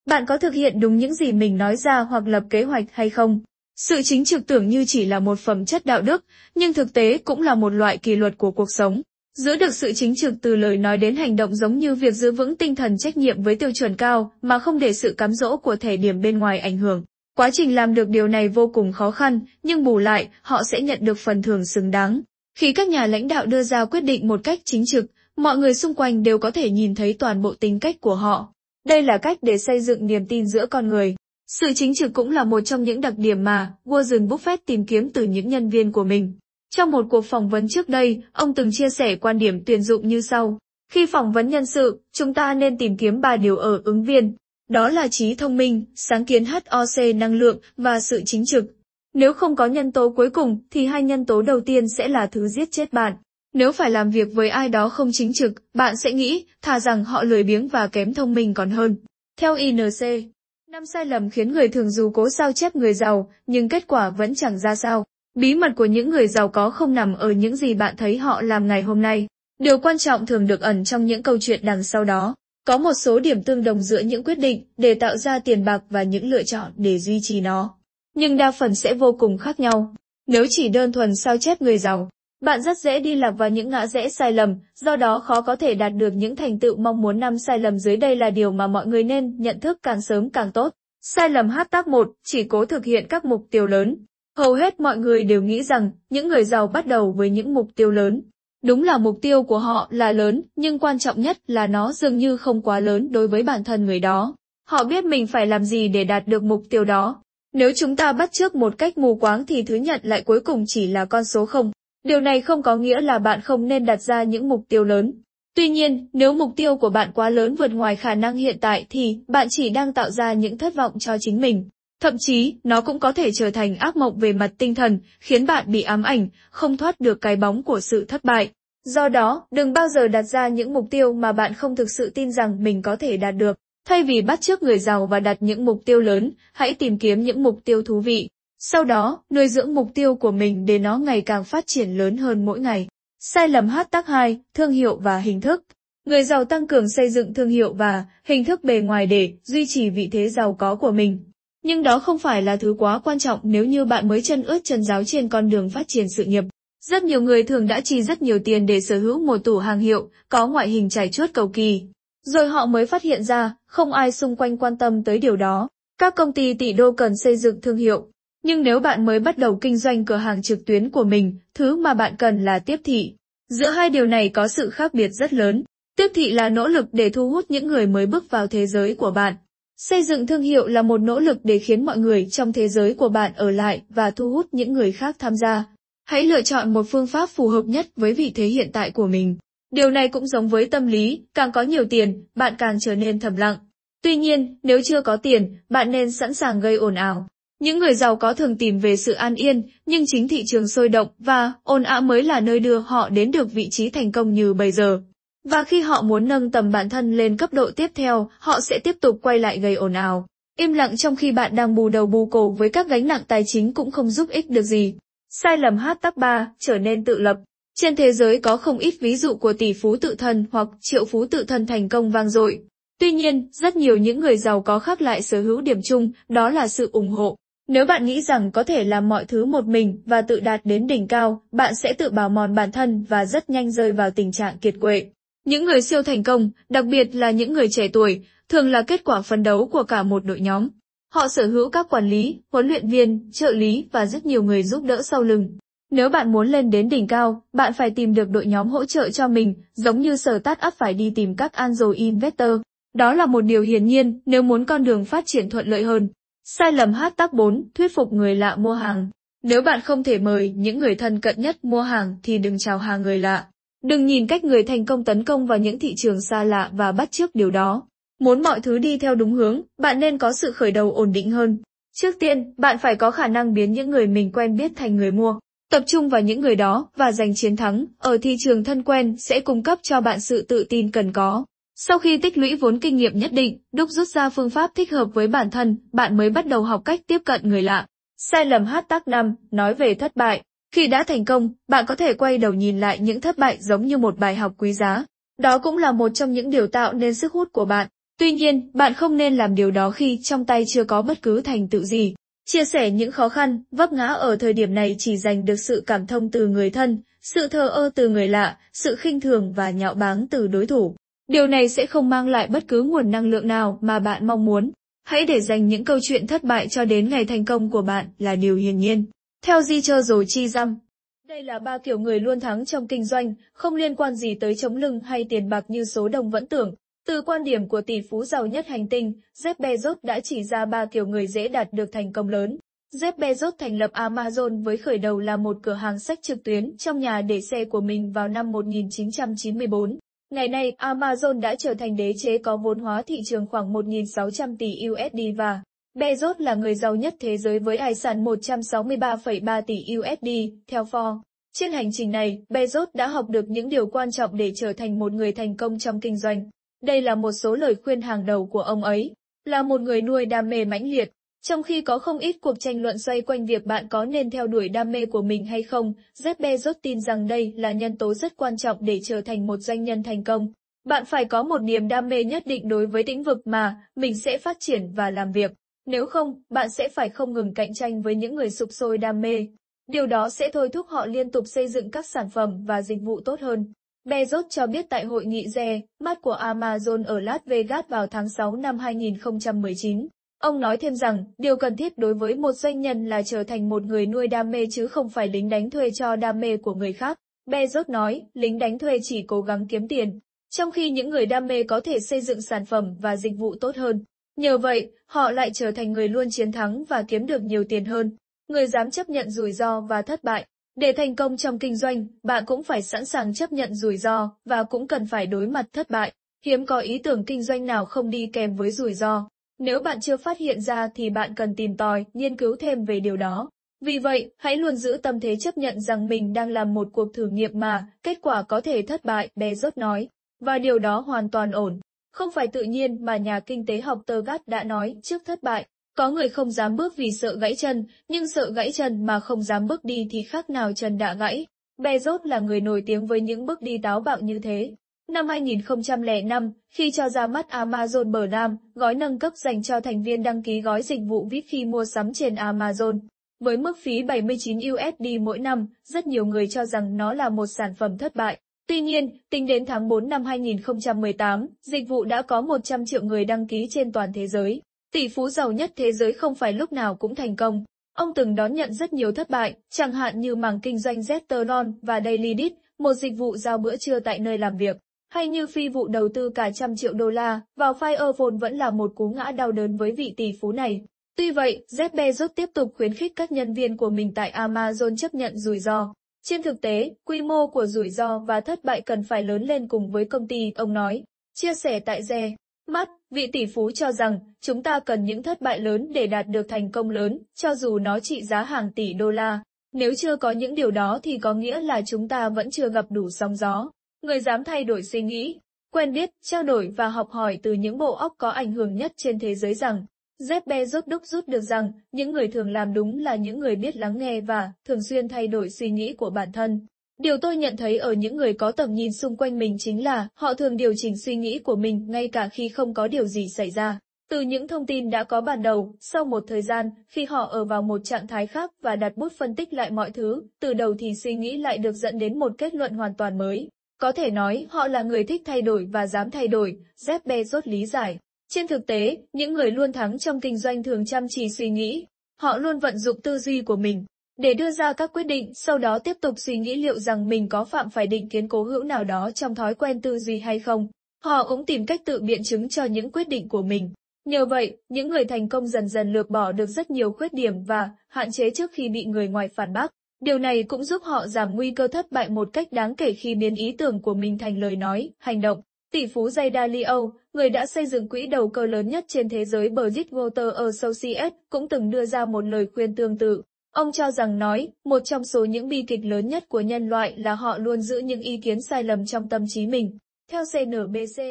Bạn có thực hiện đúng những gì mình nói ra hoặc lập kế hoạch hay không? Sự chính trực tưởng như chỉ là một phẩm chất đạo đức, nhưng thực tế cũng là một loại kỷ luật của cuộc sống. Giữ được sự chính trực từ lời nói đến hành động giống như việc giữ vững tinh thần trách nhiệm với tiêu chuẩn cao mà không để sự cám dỗ của thể điểm bên ngoài ảnh hưởng. Quá trình làm được điều này vô cùng khó khăn, nhưng bù lại, họ sẽ nhận được phần thưởng xứng đáng. Khi các nhà lãnh đạo đưa ra quyết định một cách chính trực, mọi người xung quanh đều có thể nhìn thấy toàn bộ tính cách của họ. Đây là cách để xây dựng niềm tin giữa con người. Sự chính trực cũng là một trong những đặc điểm mà Warren Buffett tìm kiếm từ những nhân viên của mình. Trong một cuộc phỏng vấn trước đây, ông từng chia sẻ quan điểm tuyển dụng như sau. Khi phỏng vấn nhân sự, chúng ta nên tìm kiếm ba điều ở ứng viên. Đó là trí thông minh, sáng kiến HOC năng lượng và sự chính trực. Nếu không có nhân tố cuối cùng thì hai nhân tố đầu tiên sẽ là thứ giết chết bạn. Nếu phải làm việc với ai đó không chính trực, bạn sẽ nghĩ thà rằng họ lười biếng và kém thông minh còn hơn. Theo INC, năm sai lầm khiến người thường dù cố sao chép người giàu, nhưng kết quả vẫn chẳng ra sao. Bí mật của những người giàu có không nằm ở những gì bạn thấy họ làm ngày hôm nay. Điều quan trọng thường được ẩn trong những câu chuyện đằng sau đó có một số điểm tương đồng giữa những quyết định để tạo ra tiền bạc và những lựa chọn để duy trì nó. Nhưng đa phần sẽ vô cùng khác nhau. Nếu chỉ đơn thuần sao chép người giàu, bạn rất dễ đi lạc vào những ngã rẽ sai lầm, do đó khó có thể đạt được những thành tựu mong muốn năm sai lầm dưới đây là điều mà mọi người nên nhận thức càng sớm càng tốt. Sai lầm hát tác 1, chỉ cố thực hiện các mục tiêu lớn. Hầu hết mọi người đều nghĩ rằng, những người giàu bắt đầu với những mục tiêu lớn. Đúng là mục tiêu của họ là lớn, nhưng quan trọng nhất là nó dường như không quá lớn đối với bản thân người đó. Họ biết mình phải làm gì để đạt được mục tiêu đó. Nếu chúng ta bắt chước một cách mù quáng thì thứ nhận lại cuối cùng chỉ là con số không. Điều này không có nghĩa là bạn không nên đặt ra những mục tiêu lớn. Tuy nhiên, nếu mục tiêu của bạn quá lớn vượt ngoài khả năng hiện tại thì bạn chỉ đang tạo ra những thất vọng cho chính mình. Thậm chí, nó cũng có thể trở thành ác mộng về mặt tinh thần, khiến bạn bị ám ảnh, không thoát được cái bóng của sự thất bại. Do đó, đừng bao giờ đặt ra những mục tiêu mà bạn không thực sự tin rằng mình có thể đạt được. Thay vì bắt chước người giàu và đặt những mục tiêu lớn, hãy tìm kiếm những mục tiêu thú vị. Sau đó, nuôi dưỡng mục tiêu của mình để nó ngày càng phát triển lớn hơn mỗi ngày. Sai lầm hát tác 2, thương hiệu và hình thức. Người giàu tăng cường xây dựng thương hiệu và hình thức bề ngoài để duy trì vị thế giàu có của mình. Nhưng đó không phải là thứ quá quan trọng nếu như bạn mới chân ướt chân giáo trên con đường phát triển sự nghiệp. Rất nhiều người thường đã chi rất nhiều tiền để sở hữu một tủ hàng hiệu, có ngoại hình chảy chuốt cầu kỳ. Rồi họ mới phát hiện ra, không ai xung quanh quan tâm tới điều đó. Các công ty tỷ đô cần xây dựng thương hiệu. Nhưng nếu bạn mới bắt đầu kinh doanh cửa hàng trực tuyến của mình, thứ mà bạn cần là tiếp thị. Giữa hai điều này có sự khác biệt rất lớn. Tiếp thị là nỗ lực để thu hút những người mới bước vào thế giới của bạn. Xây dựng thương hiệu là một nỗ lực để khiến mọi người trong thế giới của bạn ở lại và thu hút những người khác tham gia. Hãy lựa chọn một phương pháp phù hợp nhất với vị thế hiện tại của mình. Điều này cũng giống với tâm lý, càng có nhiều tiền, bạn càng trở nên thầm lặng. Tuy nhiên, nếu chưa có tiền, bạn nên sẵn sàng gây ồn ào. Những người giàu có thường tìm về sự an yên, nhưng chính thị trường sôi động và ồn ào mới là nơi đưa họ đến được vị trí thành công như bây giờ. Và khi họ muốn nâng tầm bản thân lên cấp độ tiếp theo, họ sẽ tiếp tục quay lại gây ồn ào. Im lặng trong khi bạn đang bù đầu bù cổ với các gánh nặng tài chính cũng không giúp ích được gì. Sai lầm hát tắc 3, trở nên tự lập. Trên thế giới có không ít ví dụ của tỷ phú tự thân hoặc triệu phú tự thân thành công vang dội. Tuy nhiên, rất nhiều những người giàu có khác lại sở hữu điểm chung, đó là sự ủng hộ. Nếu bạn nghĩ rằng có thể làm mọi thứ một mình và tự đạt đến đỉnh cao, bạn sẽ tự bào mòn bản thân và rất nhanh rơi vào tình trạng kiệt quệ. Những người siêu thành công, đặc biệt là những người trẻ tuổi, thường là kết quả phấn đấu của cả một đội nhóm. Họ sở hữu các quản lý, huấn luyện viên, trợ lý và rất nhiều người giúp đỡ sau lưng. Nếu bạn muốn lên đến đỉnh cao, bạn phải tìm được đội nhóm hỗ trợ cho mình, giống như sở tát áp phải đi tìm các angel investor. Đó là một điều hiển nhiên nếu muốn con đường phát triển thuận lợi hơn. Sai lầm hát tác 4, thuyết phục người lạ mua hàng. Nếu bạn không thể mời những người thân cận nhất mua hàng thì đừng chào hàng người lạ. Đừng nhìn cách người thành công tấn công vào những thị trường xa lạ và bắt chước điều đó. Muốn mọi thứ đi theo đúng hướng, bạn nên có sự khởi đầu ổn định hơn. Trước tiên, bạn phải có khả năng biến những người mình quen biết thành người mua. Tập trung vào những người đó và giành chiến thắng ở thị trường thân quen sẽ cung cấp cho bạn sự tự tin cần có. Sau khi tích lũy vốn kinh nghiệm nhất định, đúc rút ra phương pháp thích hợp với bản thân, bạn mới bắt đầu học cách tiếp cận người lạ. Sai lầm hát tác 5, nói về thất bại. Khi đã thành công, bạn có thể quay đầu nhìn lại những thất bại giống như một bài học quý giá. Đó cũng là một trong những điều tạo nên sức hút của bạn. Tuy nhiên, bạn không nên làm điều đó khi trong tay chưa có bất cứ thành tựu gì. Chia sẻ những khó khăn, vấp ngã ở thời điểm này chỉ giành được sự cảm thông từ người thân, sự thờ ơ từ người lạ, sự khinh thường và nhạo báng từ đối thủ. Điều này sẽ không mang lại bất cứ nguồn năng lượng nào mà bạn mong muốn. Hãy để dành những câu chuyện thất bại cho đến ngày thành công của bạn là điều hiển nhiên. Theo Di Chơ rồi Chi Dăm, đây là ba kiểu người luôn thắng trong kinh doanh, không liên quan gì tới chống lưng hay tiền bạc như số đông vẫn tưởng. Từ quan điểm của tỷ phú giàu nhất hành tinh, Jeff Bezos đã chỉ ra ba kiểu người dễ đạt được thành công lớn. Jeff Bezos thành lập Amazon với khởi đầu là một cửa hàng sách trực tuyến trong nhà để xe của mình vào năm 1994. Ngày nay, Amazon đã trở thành đế chế có vốn hóa thị trường khoảng 1.600 tỷ USD và Bezos là người giàu nhất thế giới với tài sản 163,3 tỷ USD, theo Forbes. Trên hành trình này, Bezos đã học được những điều quan trọng để trở thành một người thành công trong kinh doanh. Đây là một số lời khuyên hàng đầu của ông ấy. Là một người nuôi đam mê mãnh liệt, trong khi có không ít cuộc tranh luận xoay quanh việc bạn có nên theo đuổi đam mê của mình hay không, Jeff Bezos tin rằng đây là nhân tố rất quan trọng để trở thành một doanh nhân thành công. Bạn phải có một niềm đam mê nhất định đối với lĩnh vực mà mình sẽ phát triển và làm việc. Nếu không, bạn sẽ phải không ngừng cạnh tranh với những người sụp sôi đam mê. Điều đó sẽ thôi thúc họ liên tục xây dựng các sản phẩm và dịch vụ tốt hơn. Bezos cho biết tại hội nghị RE, mắt của Amazon ở Las Vegas vào tháng 6 năm 2019. Ông nói thêm rằng, điều cần thiết đối với một doanh nhân là trở thành một người nuôi đam mê chứ không phải lính đánh thuê cho đam mê của người khác. Bezos nói, lính đánh thuê chỉ cố gắng kiếm tiền, trong khi những người đam mê có thể xây dựng sản phẩm và dịch vụ tốt hơn. Nhờ vậy, họ lại trở thành người luôn chiến thắng và kiếm được nhiều tiền hơn, người dám chấp nhận rủi ro và thất bại. Để thành công trong kinh doanh, bạn cũng phải sẵn sàng chấp nhận rủi ro và cũng cần phải đối mặt thất bại. Hiếm có ý tưởng kinh doanh nào không đi kèm với rủi ro. Nếu bạn chưa phát hiện ra thì bạn cần tìm tòi, nghiên cứu thêm về điều đó. Vì vậy, hãy luôn giữ tâm thế chấp nhận rằng mình đang làm một cuộc thử nghiệm mà, kết quả có thể thất bại, bé rốt nói. Và điều đó hoàn toàn ổn. Không phải tự nhiên mà nhà kinh tế học Tơ Gắt đã nói trước thất bại, có người không dám bước vì sợ gãy chân, nhưng sợ gãy chân mà không dám bước đi thì khác nào chân đã gãy. Bezos là người nổi tiếng với những bước đi táo bạo như thế. Năm 2005, khi cho ra mắt Amazon Bờ Nam, gói nâng cấp dành cho thành viên đăng ký gói dịch vụ VIP khi mua sắm trên Amazon. Với mức phí 79 USD mỗi năm, rất nhiều người cho rằng nó là một sản phẩm thất bại. Tuy nhiên, tính đến tháng 4 năm 2018, dịch vụ đã có 100 triệu người đăng ký trên toàn thế giới. Tỷ phú giàu nhất thế giới không phải lúc nào cũng thành công. Ông từng đón nhận rất nhiều thất bại, chẳng hạn như mảng kinh doanh Zetteron và Daily Did, một dịch vụ giao bữa trưa tại nơi làm việc, hay như phi vụ đầu tư cả trăm triệu đô la vào Firevol vẫn là một cú ngã đau đớn với vị tỷ phú này. Tuy vậy, Jeff Bezos tiếp tục khuyến khích các nhân viên của mình tại Amazon chấp nhận rủi ro. Trên thực tế, quy mô của rủi ro và thất bại cần phải lớn lên cùng với công ty, ông nói. Chia sẻ tại Re, mắt, vị tỷ phú cho rằng, chúng ta cần những thất bại lớn để đạt được thành công lớn, cho dù nó trị giá hàng tỷ đô la. Nếu chưa có những điều đó thì có nghĩa là chúng ta vẫn chưa gặp đủ sóng gió. Người dám thay đổi suy nghĩ, quen biết, trao đổi và học hỏi từ những bộ óc có ảnh hưởng nhất trên thế giới rằng, Zeppe rốt đúc rút được rằng, những người thường làm đúng là những người biết lắng nghe và thường xuyên thay đổi suy nghĩ của bản thân. Điều tôi nhận thấy ở những người có tầm nhìn xung quanh mình chính là họ thường điều chỉnh suy nghĩ của mình ngay cả khi không có điều gì xảy ra. Từ những thông tin đã có ban đầu, sau một thời gian, khi họ ở vào một trạng thái khác và đặt bút phân tích lại mọi thứ, từ đầu thì suy nghĩ lại được dẫn đến một kết luận hoàn toàn mới. Có thể nói, họ là người thích thay đổi và dám thay đổi, Jeff Bezos lý giải. Trên thực tế, những người luôn thắng trong kinh doanh thường chăm chỉ suy nghĩ, họ luôn vận dụng tư duy của mình để đưa ra các quyết định, sau đó tiếp tục suy nghĩ liệu rằng mình có phạm phải định kiến cố hữu nào đó trong thói quen tư duy hay không. Họ cũng tìm cách tự biện chứng cho những quyết định của mình. Nhờ vậy, những người thành công dần dần lược bỏ được rất nhiều khuyết điểm và hạn chế trước khi bị người ngoài phản bác. Điều này cũng giúp họ giảm nguy cơ thất bại một cách đáng kể khi biến ý tưởng của mình thành lời nói, hành động. Tỷ phú Jay Dalio, người đã xây dựng quỹ đầu cơ lớn nhất trên thế giới Bridgewater Associates, cũng từng đưa ra một lời khuyên tương tự. Ông cho rằng nói, một trong số những bi kịch lớn nhất của nhân loại là họ luôn giữ những ý kiến sai lầm trong tâm trí mình. Theo CNBC,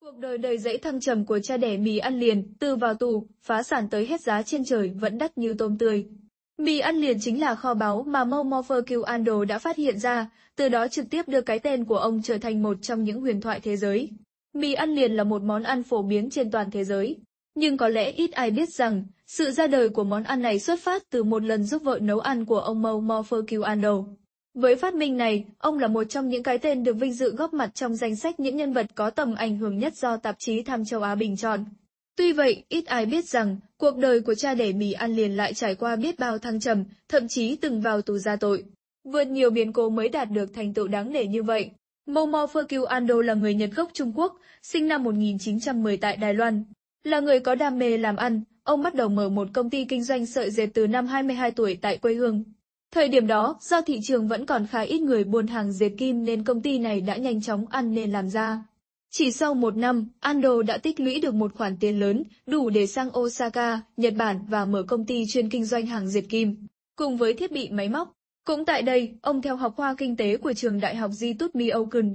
cuộc đời đầy dẫy thăng trầm của cha đẻ mì ăn liền, từ vào tù, phá sản tới hết giá trên trời vẫn đắt như tôm tươi, Mì ăn liền chính là kho báu mà Momofer Q đã phát hiện ra, từ đó trực tiếp đưa cái tên của ông trở thành một trong những huyền thoại thế giới. Mì ăn liền là một món ăn phổ biến trên toàn thế giới. Nhưng có lẽ ít ai biết rằng, sự ra đời của món ăn này xuất phát từ một lần giúp vợ nấu ăn của ông Momofer Q Với phát minh này, ông là một trong những cái tên được vinh dự góp mặt trong danh sách những nhân vật có tầm ảnh hưởng nhất do tạp chí Tham châu Á bình chọn. Tuy vậy, ít ai biết rằng, cuộc đời của cha đẻ mì ăn liền lại trải qua biết bao thăng trầm, thậm chí từng vào tù ra tội. Vượt nhiều biến cố mới đạt được thành tựu đáng nể như vậy. Momo Fukyu Ando là người Nhật gốc Trung Quốc, sinh năm 1910 tại Đài Loan. Là người có đam mê làm ăn, ông bắt đầu mở một công ty kinh doanh sợi dệt từ năm 22 tuổi tại quê hương. Thời điểm đó, do thị trường vẫn còn khá ít người buôn hàng dệt kim nên công ty này đã nhanh chóng ăn nên làm ra. Chỉ sau một năm, Ando đã tích lũy được một khoản tiền lớn, đủ để sang Osaka, Nhật Bản và mở công ty chuyên kinh doanh hàng diệt kim, cùng với thiết bị máy móc. Cũng tại đây, ông theo học khoa kinh tế của trường đại học Di Tút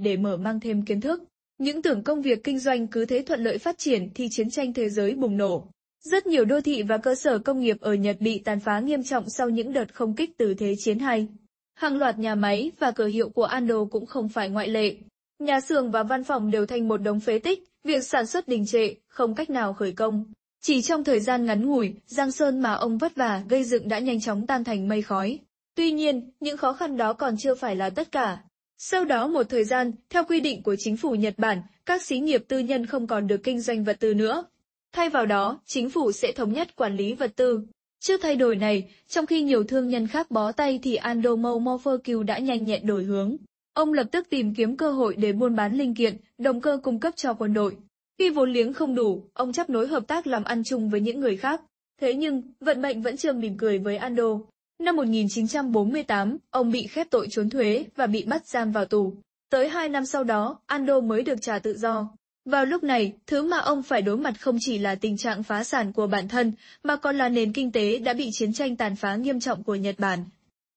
để mở mang thêm kiến thức. Những tưởng công việc kinh doanh cứ thế thuận lợi phát triển thì chiến tranh thế giới bùng nổ. Rất nhiều đô thị và cơ sở công nghiệp ở Nhật bị tàn phá nghiêm trọng sau những đợt không kích từ Thế chiến 2. Hàng loạt nhà máy và cửa hiệu của Ando cũng không phải ngoại lệ. Nhà xưởng và văn phòng đều thành một đống phế tích, việc sản xuất đình trệ, không cách nào khởi công. Chỉ trong thời gian ngắn ngủi, Giang Sơn mà ông vất vả gây dựng đã nhanh chóng tan thành mây khói. Tuy nhiên, những khó khăn đó còn chưa phải là tất cả. Sau đó một thời gian, theo quy định của chính phủ Nhật Bản, các xí nghiệp tư nhân không còn được kinh doanh vật tư nữa. Thay vào đó, chính phủ sẽ thống nhất quản lý vật tư. Trước thay đổi này, trong khi nhiều thương nhân khác bó tay thì Andomo Mâu đã nhanh nhẹn đổi hướng. Ông lập tức tìm kiếm cơ hội để buôn bán linh kiện, động cơ cung cấp cho quân đội. Khi vốn liếng không đủ, ông chấp nối hợp tác làm ăn chung với những người khác. Thế nhưng, vận mệnh vẫn chưa mỉm cười với Ando. Năm 1948, ông bị khép tội trốn thuế và bị bắt giam vào tù. Tới hai năm sau đó, Ando mới được trả tự do. Vào lúc này, thứ mà ông phải đối mặt không chỉ là tình trạng phá sản của bản thân, mà còn là nền kinh tế đã bị chiến tranh tàn phá nghiêm trọng của Nhật Bản,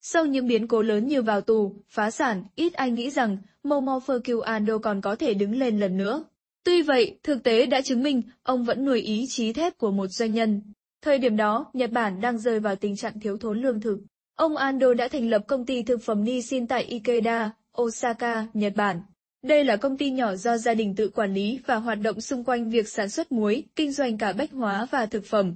sau những biến cố lớn như vào tù, phá sản, ít ai nghĩ rằng Momo Fernando còn có thể đứng lên lần nữa. Tuy vậy, thực tế đã chứng minh ông vẫn nuôi ý chí thép của một doanh nhân. Thời điểm đó, Nhật Bản đang rơi vào tình trạng thiếu thốn lương thực. Ông Ando đã thành lập công ty thực phẩm Nissin tại Ikeda, Osaka, Nhật Bản. Đây là công ty nhỏ do gia đình tự quản lý và hoạt động xung quanh việc sản xuất muối, kinh doanh cả bách hóa và thực phẩm.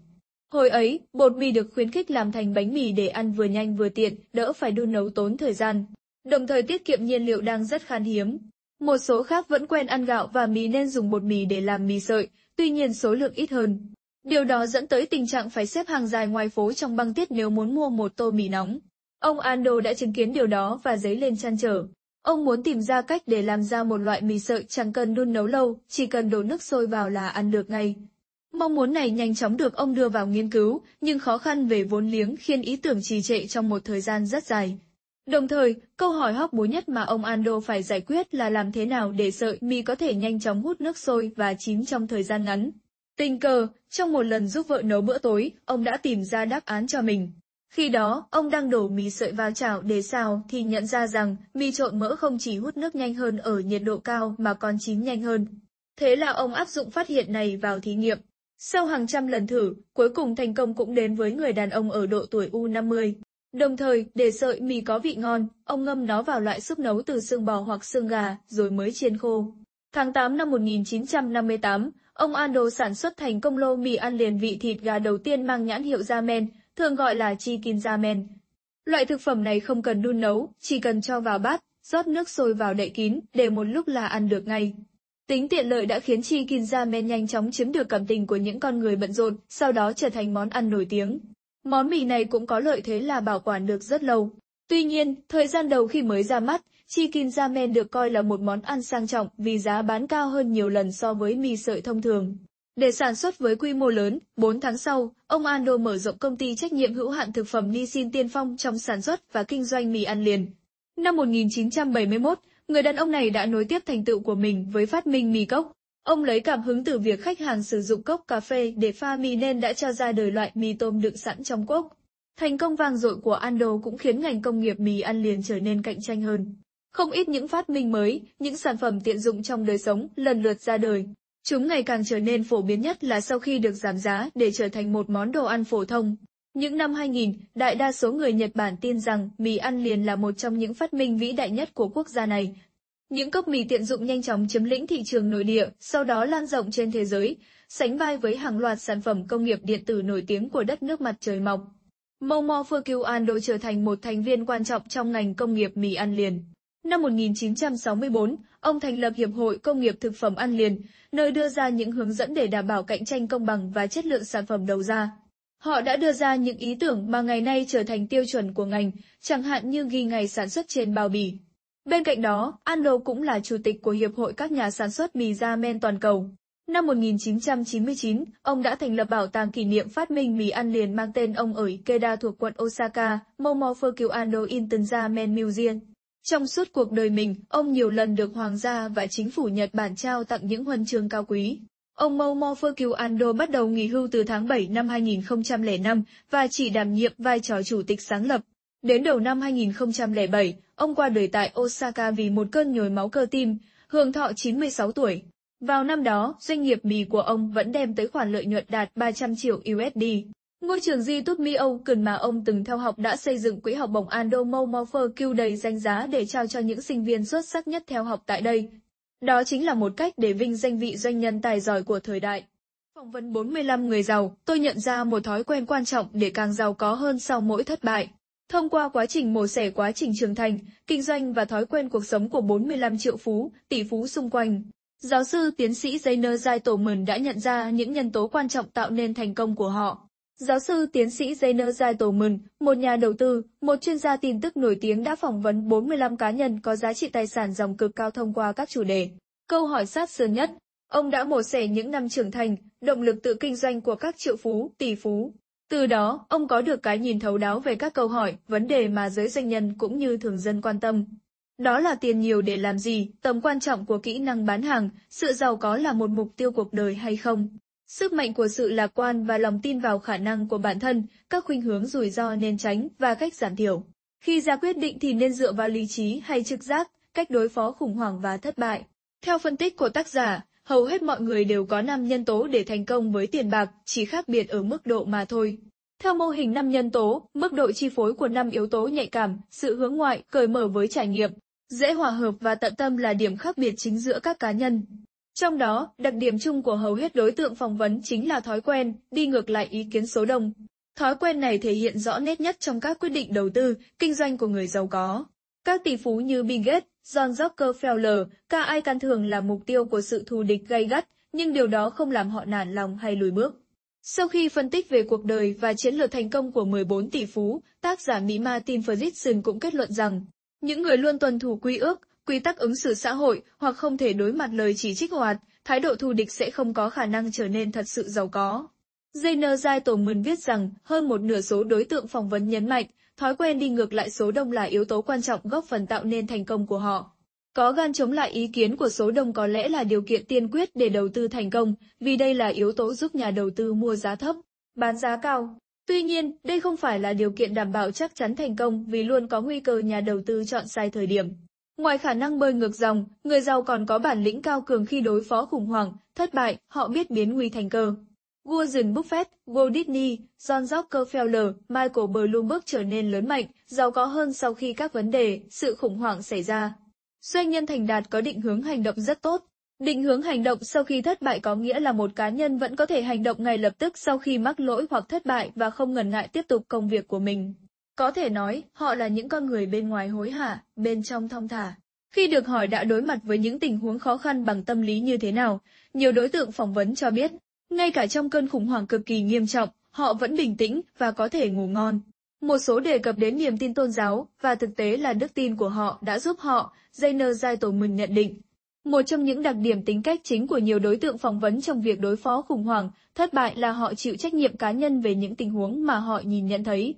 Hồi ấy, bột mì được khuyến khích làm thành bánh mì để ăn vừa nhanh vừa tiện, đỡ phải đun nấu tốn thời gian. Đồng thời tiết kiệm nhiên liệu đang rất khan hiếm. Một số khác vẫn quen ăn gạo và mì nên dùng bột mì để làm mì sợi, tuy nhiên số lượng ít hơn. Điều đó dẫn tới tình trạng phải xếp hàng dài ngoài phố trong băng tiết nếu muốn mua một tô mì nóng. Ông Ando đã chứng kiến điều đó và dấy lên chăn trở. Ông muốn tìm ra cách để làm ra một loại mì sợi chẳng cần đun nấu lâu, chỉ cần đổ nước sôi vào là ăn được ngay. Mong muốn này nhanh chóng được ông đưa vào nghiên cứu, nhưng khó khăn về vốn liếng khiến ý tưởng trì trệ trong một thời gian rất dài. Đồng thời, câu hỏi hóc búa nhất mà ông Ando phải giải quyết là làm thế nào để sợi mì có thể nhanh chóng hút nước sôi và chín trong thời gian ngắn. Tình cờ, trong một lần giúp vợ nấu bữa tối, ông đã tìm ra đáp án cho mình. Khi đó, ông đang đổ mì sợi vào chảo để xào thì nhận ra rằng mì trộn mỡ không chỉ hút nước nhanh hơn ở nhiệt độ cao mà còn chín nhanh hơn. Thế là ông áp dụng phát hiện này vào thí nghiệm. Sau hàng trăm lần thử, cuối cùng thành công cũng đến với người đàn ông ở độ tuổi U50. Đồng thời, để sợi mì có vị ngon, ông ngâm nó vào loại súp nấu từ xương bò hoặc xương gà, rồi mới chiên khô. Tháng 8 năm 1958, ông Ando sản xuất thành công lô mì ăn liền vị thịt gà đầu tiên mang nhãn hiệu ramen, thường gọi là chicken ramen. Loại thực phẩm này không cần đun nấu, chỉ cần cho vào bát, rót nước sôi vào đậy kín, để một lúc là ăn được ngay. Tính tiện lợi đã khiến Chi ra men nhanh chóng chiếm được cảm tình của những con người bận rộn, sau đó trở thành món ăn nổi tiếng. Món mì này cũng có lợi thế là bảo quản được rất lâu. Tuy nhiên, thời gian đầu khi mới ra mắt, Chi ra men được coi là một món ăn sang trọng vì giá bán cao hơn nhiều lần so với mì sợi thông thường. Để sản xuất với quy mô lớn, 4 tháng sau, ông Ando mở rộng công ty trách nhiệm hữu hạn thực phẩm Nissin Tiên Phong trong sản xuất và kinh doanh mì ăn liền. Năm 1971, Người đàn ông này đã nối tiếp thành tựu của mình với phát minh mì cốc. Ông lấy cảm hứng từ việc khách hàng sử dụng cốc cà phê để pha mì nên đã cho ra đời loại mì tôm đựng sẵn trong cốc. Thành công vang dội của Ando cũng khiến ngành công nghiệp mì ăn liền trở nên cạnh tranh hơn. Không ít những phát minh mới, những sản phẩm tiện dụng trong đời sống lần lượt ra đời. Chúng ngày càng trở nên phổ biến nhất là sau khi được giảm giá để trở thành một món đồ ăn phổ thông. Những năm 2000, đại đa số người Nhật Bản tin rằng mì ăn liền là một trong những phát minh vĩ đại nhất của quốc gia này. Những cốc mì tiện dụng nhanh chóng chiếm lĩnh thị trường nội địa, sau đó lan rộng trên thế giới, sánh vai với hàng loạt sản phẩm công nghiệp điện tử nổi tiếng của đất nước mặt trời mọc. Momo Fukuan độ trở thành một thành viên quan trọng trong ngành công nghiệp mì ăn liền. Năm 1964, ông thành lập Hiệp hội Công nghiệp Thực phẩm Ăn Liền, nơi đưa ra những hướng dẫn để đảm bảo cạnh tranh công bằng và chất lượng sản phẩm đầu ra. Họ đã đưa ra những ý tưởng mà ngày nay trở thành tiêu chuẩn của ngành, chẳng hạn như ghi ngày sản xuất trên bao bì. Bên cạnh đó, Ando cũng là chủ tịch của Hiệp hội các nhà sản xuất mì ra men toàn cầu. Năm 1999, ông đã thành lập bảo tàng kỷ niệm phát minh mì ăn liền mang tên ông ở Ikeda thuộc quận Osaka, Momo Fukyu Ando Inten Ramen Museum. Trong suốt cuộc đời mình, ông nhiều lần được hoàng gia và chính phủ Nhật Bản trao tặng những huân chương cao quý. Ông Momo Furkiu bắt đầu nghỉ hưu từ tháng 7 năm 2005 và chỉ đảm nhiệm vai trò chủ tịch sáng lập. Đến đầu năm 2007, ông qua đời tại Osaka vì một cơn nhồi máu cơ tim, hưởng thọ 96 tuổi. Vào năm đó, doanh nghiệp mì của ông vẫn đem tới khoản lợi nhuận đạt 300 triệu USD. Ngôi trường YouTube Mi cần mà ông từng theo học đã xây dựng quỹ học bổng Ando Momofer Q đầy danh giá để trao cho những sinh viên xuất sắc nhất theo học tại đây, đó chính là một cách để vinh danh vị doanh nhân tài giỏi của thời đại. Phỏng vấn 45 người giàu, tôi nhận ra một thói quen quan trọng để càng giàu có hơn sau mỗi thất bại. Thông qua quá trình mổ xẻ quá trình trưởng thành, kinh doanh và thói quen cuộc sống của 45 triệu phú, tỷ phú xung quanh, giáo sư tiến sĩ Jainer Zai Tổ Mừng đã nhận ra những nhân tố quan trọng tạo nên thành công của họ. Giáo sư tiến sĩ Zainer Zaitolman, một nhà đầu tư, một chuyên gia tin tức nổi tiếng đã phỏng vấn 45 cá nhân có giá trị tài sản dòng cực cao thông qua các chủ đề. Câu hỏi sát sườn nhất, ông đã mổ xẻ những năm trưởng thành, động lực tự kinh doanh của các triệu phú, tỷ phú. Từ đó, ông có được cái nhìn thấu đáo về các câu hỏi, vấn đề mà giới doanh nhân cũng như thường dân quan tâm. Đó là tiền nhiều để làm gì, tầm quan trọng của kỹ năng bán hàng, sự giàu có là một mục tiêu cuộc đời hay không? Sức mạnh của sự lạc quan và lòng tin vào khả năng của bản thân, các khuynh hướng rủi ro nên tránh và cách giảm thiểu. Khi ra quyết định thì nên dựa vào lý trí hay trực giác, cách đối phó khủng hoảng và thất bại. Theo phân tích của tác giả, hầu hết mọi người đều có 5 nhân tố để thành công với tiền bạc, chỉ khác biệt ở mức độ mà thôi. Theo mô hình 5 nhân tố, mức độ chi phối của 5 yếu tố nhạy cảm, sự hướng ngoại, cởi mở với trải nghiệm, dễ hòa hợp và tận tâm là điểm khác biệt chính giữa các cá nhân. Trong đó, đặc điểm chung của hầu hết đối tượng phỏng vấn chính là thói quen, đi ngược lại ý kiến số đông. Thói quen này thể hiện rõ nét nhất trong các quyết định đầu tư, kinh doanh của người giàu có. Các tỷ phú như Bill Gates, John Rockefeller, ca ai can thường là mục tiêu của sự thù địch gay gắt, nhưng điều đó không làm họ nản lòng hay lùi bước. Sau khi phân tích về cuộc đời và chiến lược thành công của 14 tỷ phú, tác giả Mỹ Martin Fridson cũng kết luận rằng, những người luôn tuân thủ quy ước, quy tắc ứng xử xã hội hoặc không thể đối mặt lời chỉ trích hoạt, thái độ thù địch sẽ không có khả năng trở nên thật sự giàu có. Zener Giai Tổ Mừng viết rằng hơn một nửa số đối tượng phỏng vấn nhấn mạnh, thói quen đi ngược lại số đông là yếu tố quan trọng góp phần tạo nên thành công của họ. Có gan chống lại ý kiến của số đông có lẽ là điều kiện tiên quyết để đầu tư thành công, vì đây là yếu tố giúp nhà đầu tư mua giá thấp, bán giá cao. Tuy nhiên, đây không phải là điều kiện đảm bảo chắc chắn thành công vì luôn có nguy cơ nhà đầu tư chọn sai thời điểm. Ngoài khả năng bơi ngược dòng, người giàu còn có bản lĩnh cao cường khi đối phó khủng hoảng, thất bại, họ biết biến nguy thành cơ. Warren Buffett, Walt Disney, John Rockefeller, Michael Bloomberg trở nên lớn mạnh, giàu có hơn sau khi các vấn đề, sự khủng hoảng xảy ra. Doanh nhân thành đạt có định hướng hành động rất tốt. Định hướng hành động sau khi thất bại có nghĩa là một cá nhân vẫn có thể hành động ngay lập tức sau khi mắc lỗi hoặc thất bại và không ngần ngại tiếp tục công việc của mình. Có thể nói, họ là những con người bên ngoài hối hả, bên trong thong thả. Khi được hỏi đã đối mặt với những tình huống khó khăn bằng tâm lý như thế nào, nhiều đối tượng phỏng vấn cho biết, ngay cả trong cơn khủng hoảng cực kỳ nghiêm trọng, họ vẫn bình tĩnh và có thể ngủ ngon. Một số đề cập đến niềm tin tôn giáo và thực tế là đức tin của họ đã giúp họ, Jainer Zaitomun nhận định. Một trong những đặc điểm tính cách chính của nhiều đối tượng phỏng vấn trong việc đối phó khủng hoảng, thất bại là họ chịu trách nhiệm cá nhân về những tình huống mà họ nhìn nhận thấy.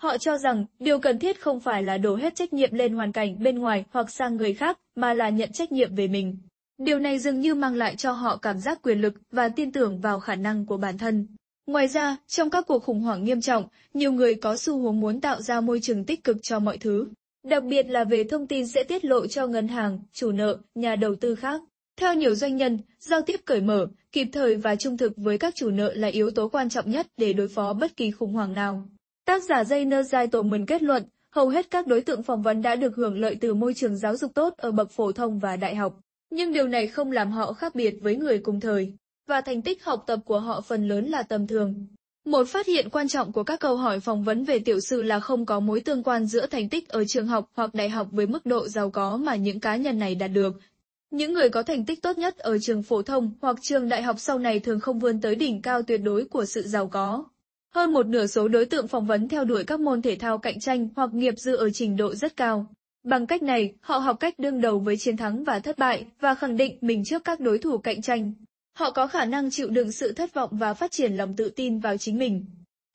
Họ cho rằng, điều cần thiết không phải là đổ hết trách nhiệm lên hoàn cảnh bên ngoài hoặc sang người khác, mà là nhận trách nhiệm về mình. Điều này dường như mang lại cho họ cảm giác quyền lực và tin tưởng vào khả năng của bản thân. Ngoài ra, trong các cuộc khủng hoảng nghiêm trọng, nhiều người có xu hướng muốn tạo ra môi trường tích cực cho mọi thứ, đặc biệt là về thông tin sẽ tiết lộ cho ngân hàng, chủ nợ, nhà đầu tư khác. Theo nhiều doanh nhân, giao tiếp cởi mở, kịp thời và trung thực với các chủ nợ là yếu tố quan trọng nhất để đối phó bất kỳ khủng hoảng nào. Tác giả Jayner Jai tội mình kết luận, hầu hết các đối tượng phỏng vấn đã được hưởng lợi từ môi trường giáo dục tốt ở bậc phổ thông và đại học, nhưng điều này không làm họ khác biệt với người cùng thời, và thành tích học tập của họ phần lớn là tầm thường. Một phát hiện quan trọng của các câu hỏi phỏng vấn về tiểu sự là không có mối tương quan giữa thành tích ở trường học hoặc đại học với mức độ giàu có mà những cá nhân này đạt được. Những người có thành tích tốt nhất ở trường phổ thông hoặc trường đại học sau này thường không vươn tới đỉnh cao tuyệt đối của sự giàu có. Hơn một nửa số đối tượng phỏng vấn theo đuổi các môn thể thao cạnh tranh hoặc nghiệp dư ở trình độ rất cao. Bằng cách này, họ học cách đương đầu với chiến thắng và thất bại và khẳng định mình trước các đối thủ cạnh tranh. Họ có khả năng chịu đựng sự thất vọng và phát triển lòng tự tin vào chính mình.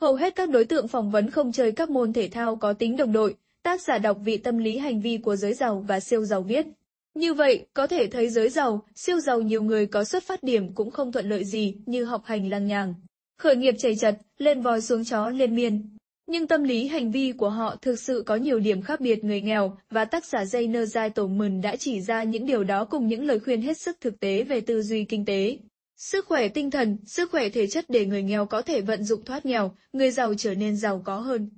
Hầu hết các đối tượng phỏng vấn không chơi các môn thể thao có tính đồng đội, tác giả đọc vị tâm lý hành vi của giới giàu và siêu giàu viết. Như vậy, có thể thấy giới giàu, siêu giàu nhiều người có xuất phát điểm cũng không thuận lợi gì như học hành lăng nhàng khởi nghiệp chảy chật, lên voi xuống chó liên miên. Nhưng tâm lý hành vi của họ thực sự có nhiều điểm khác biệt người nghèo, và tác giả Jayner Jai Tổ Mừng đã chỉ ra những điều đó cùng những lời khuyên hết sức thực tế về tư duy kinh tế. Sức khỏe tinh thần, sức khỏe thể chất để người nghèo có thể vận dụng thoát nghèo, người giàu trở nên giàu có hơn.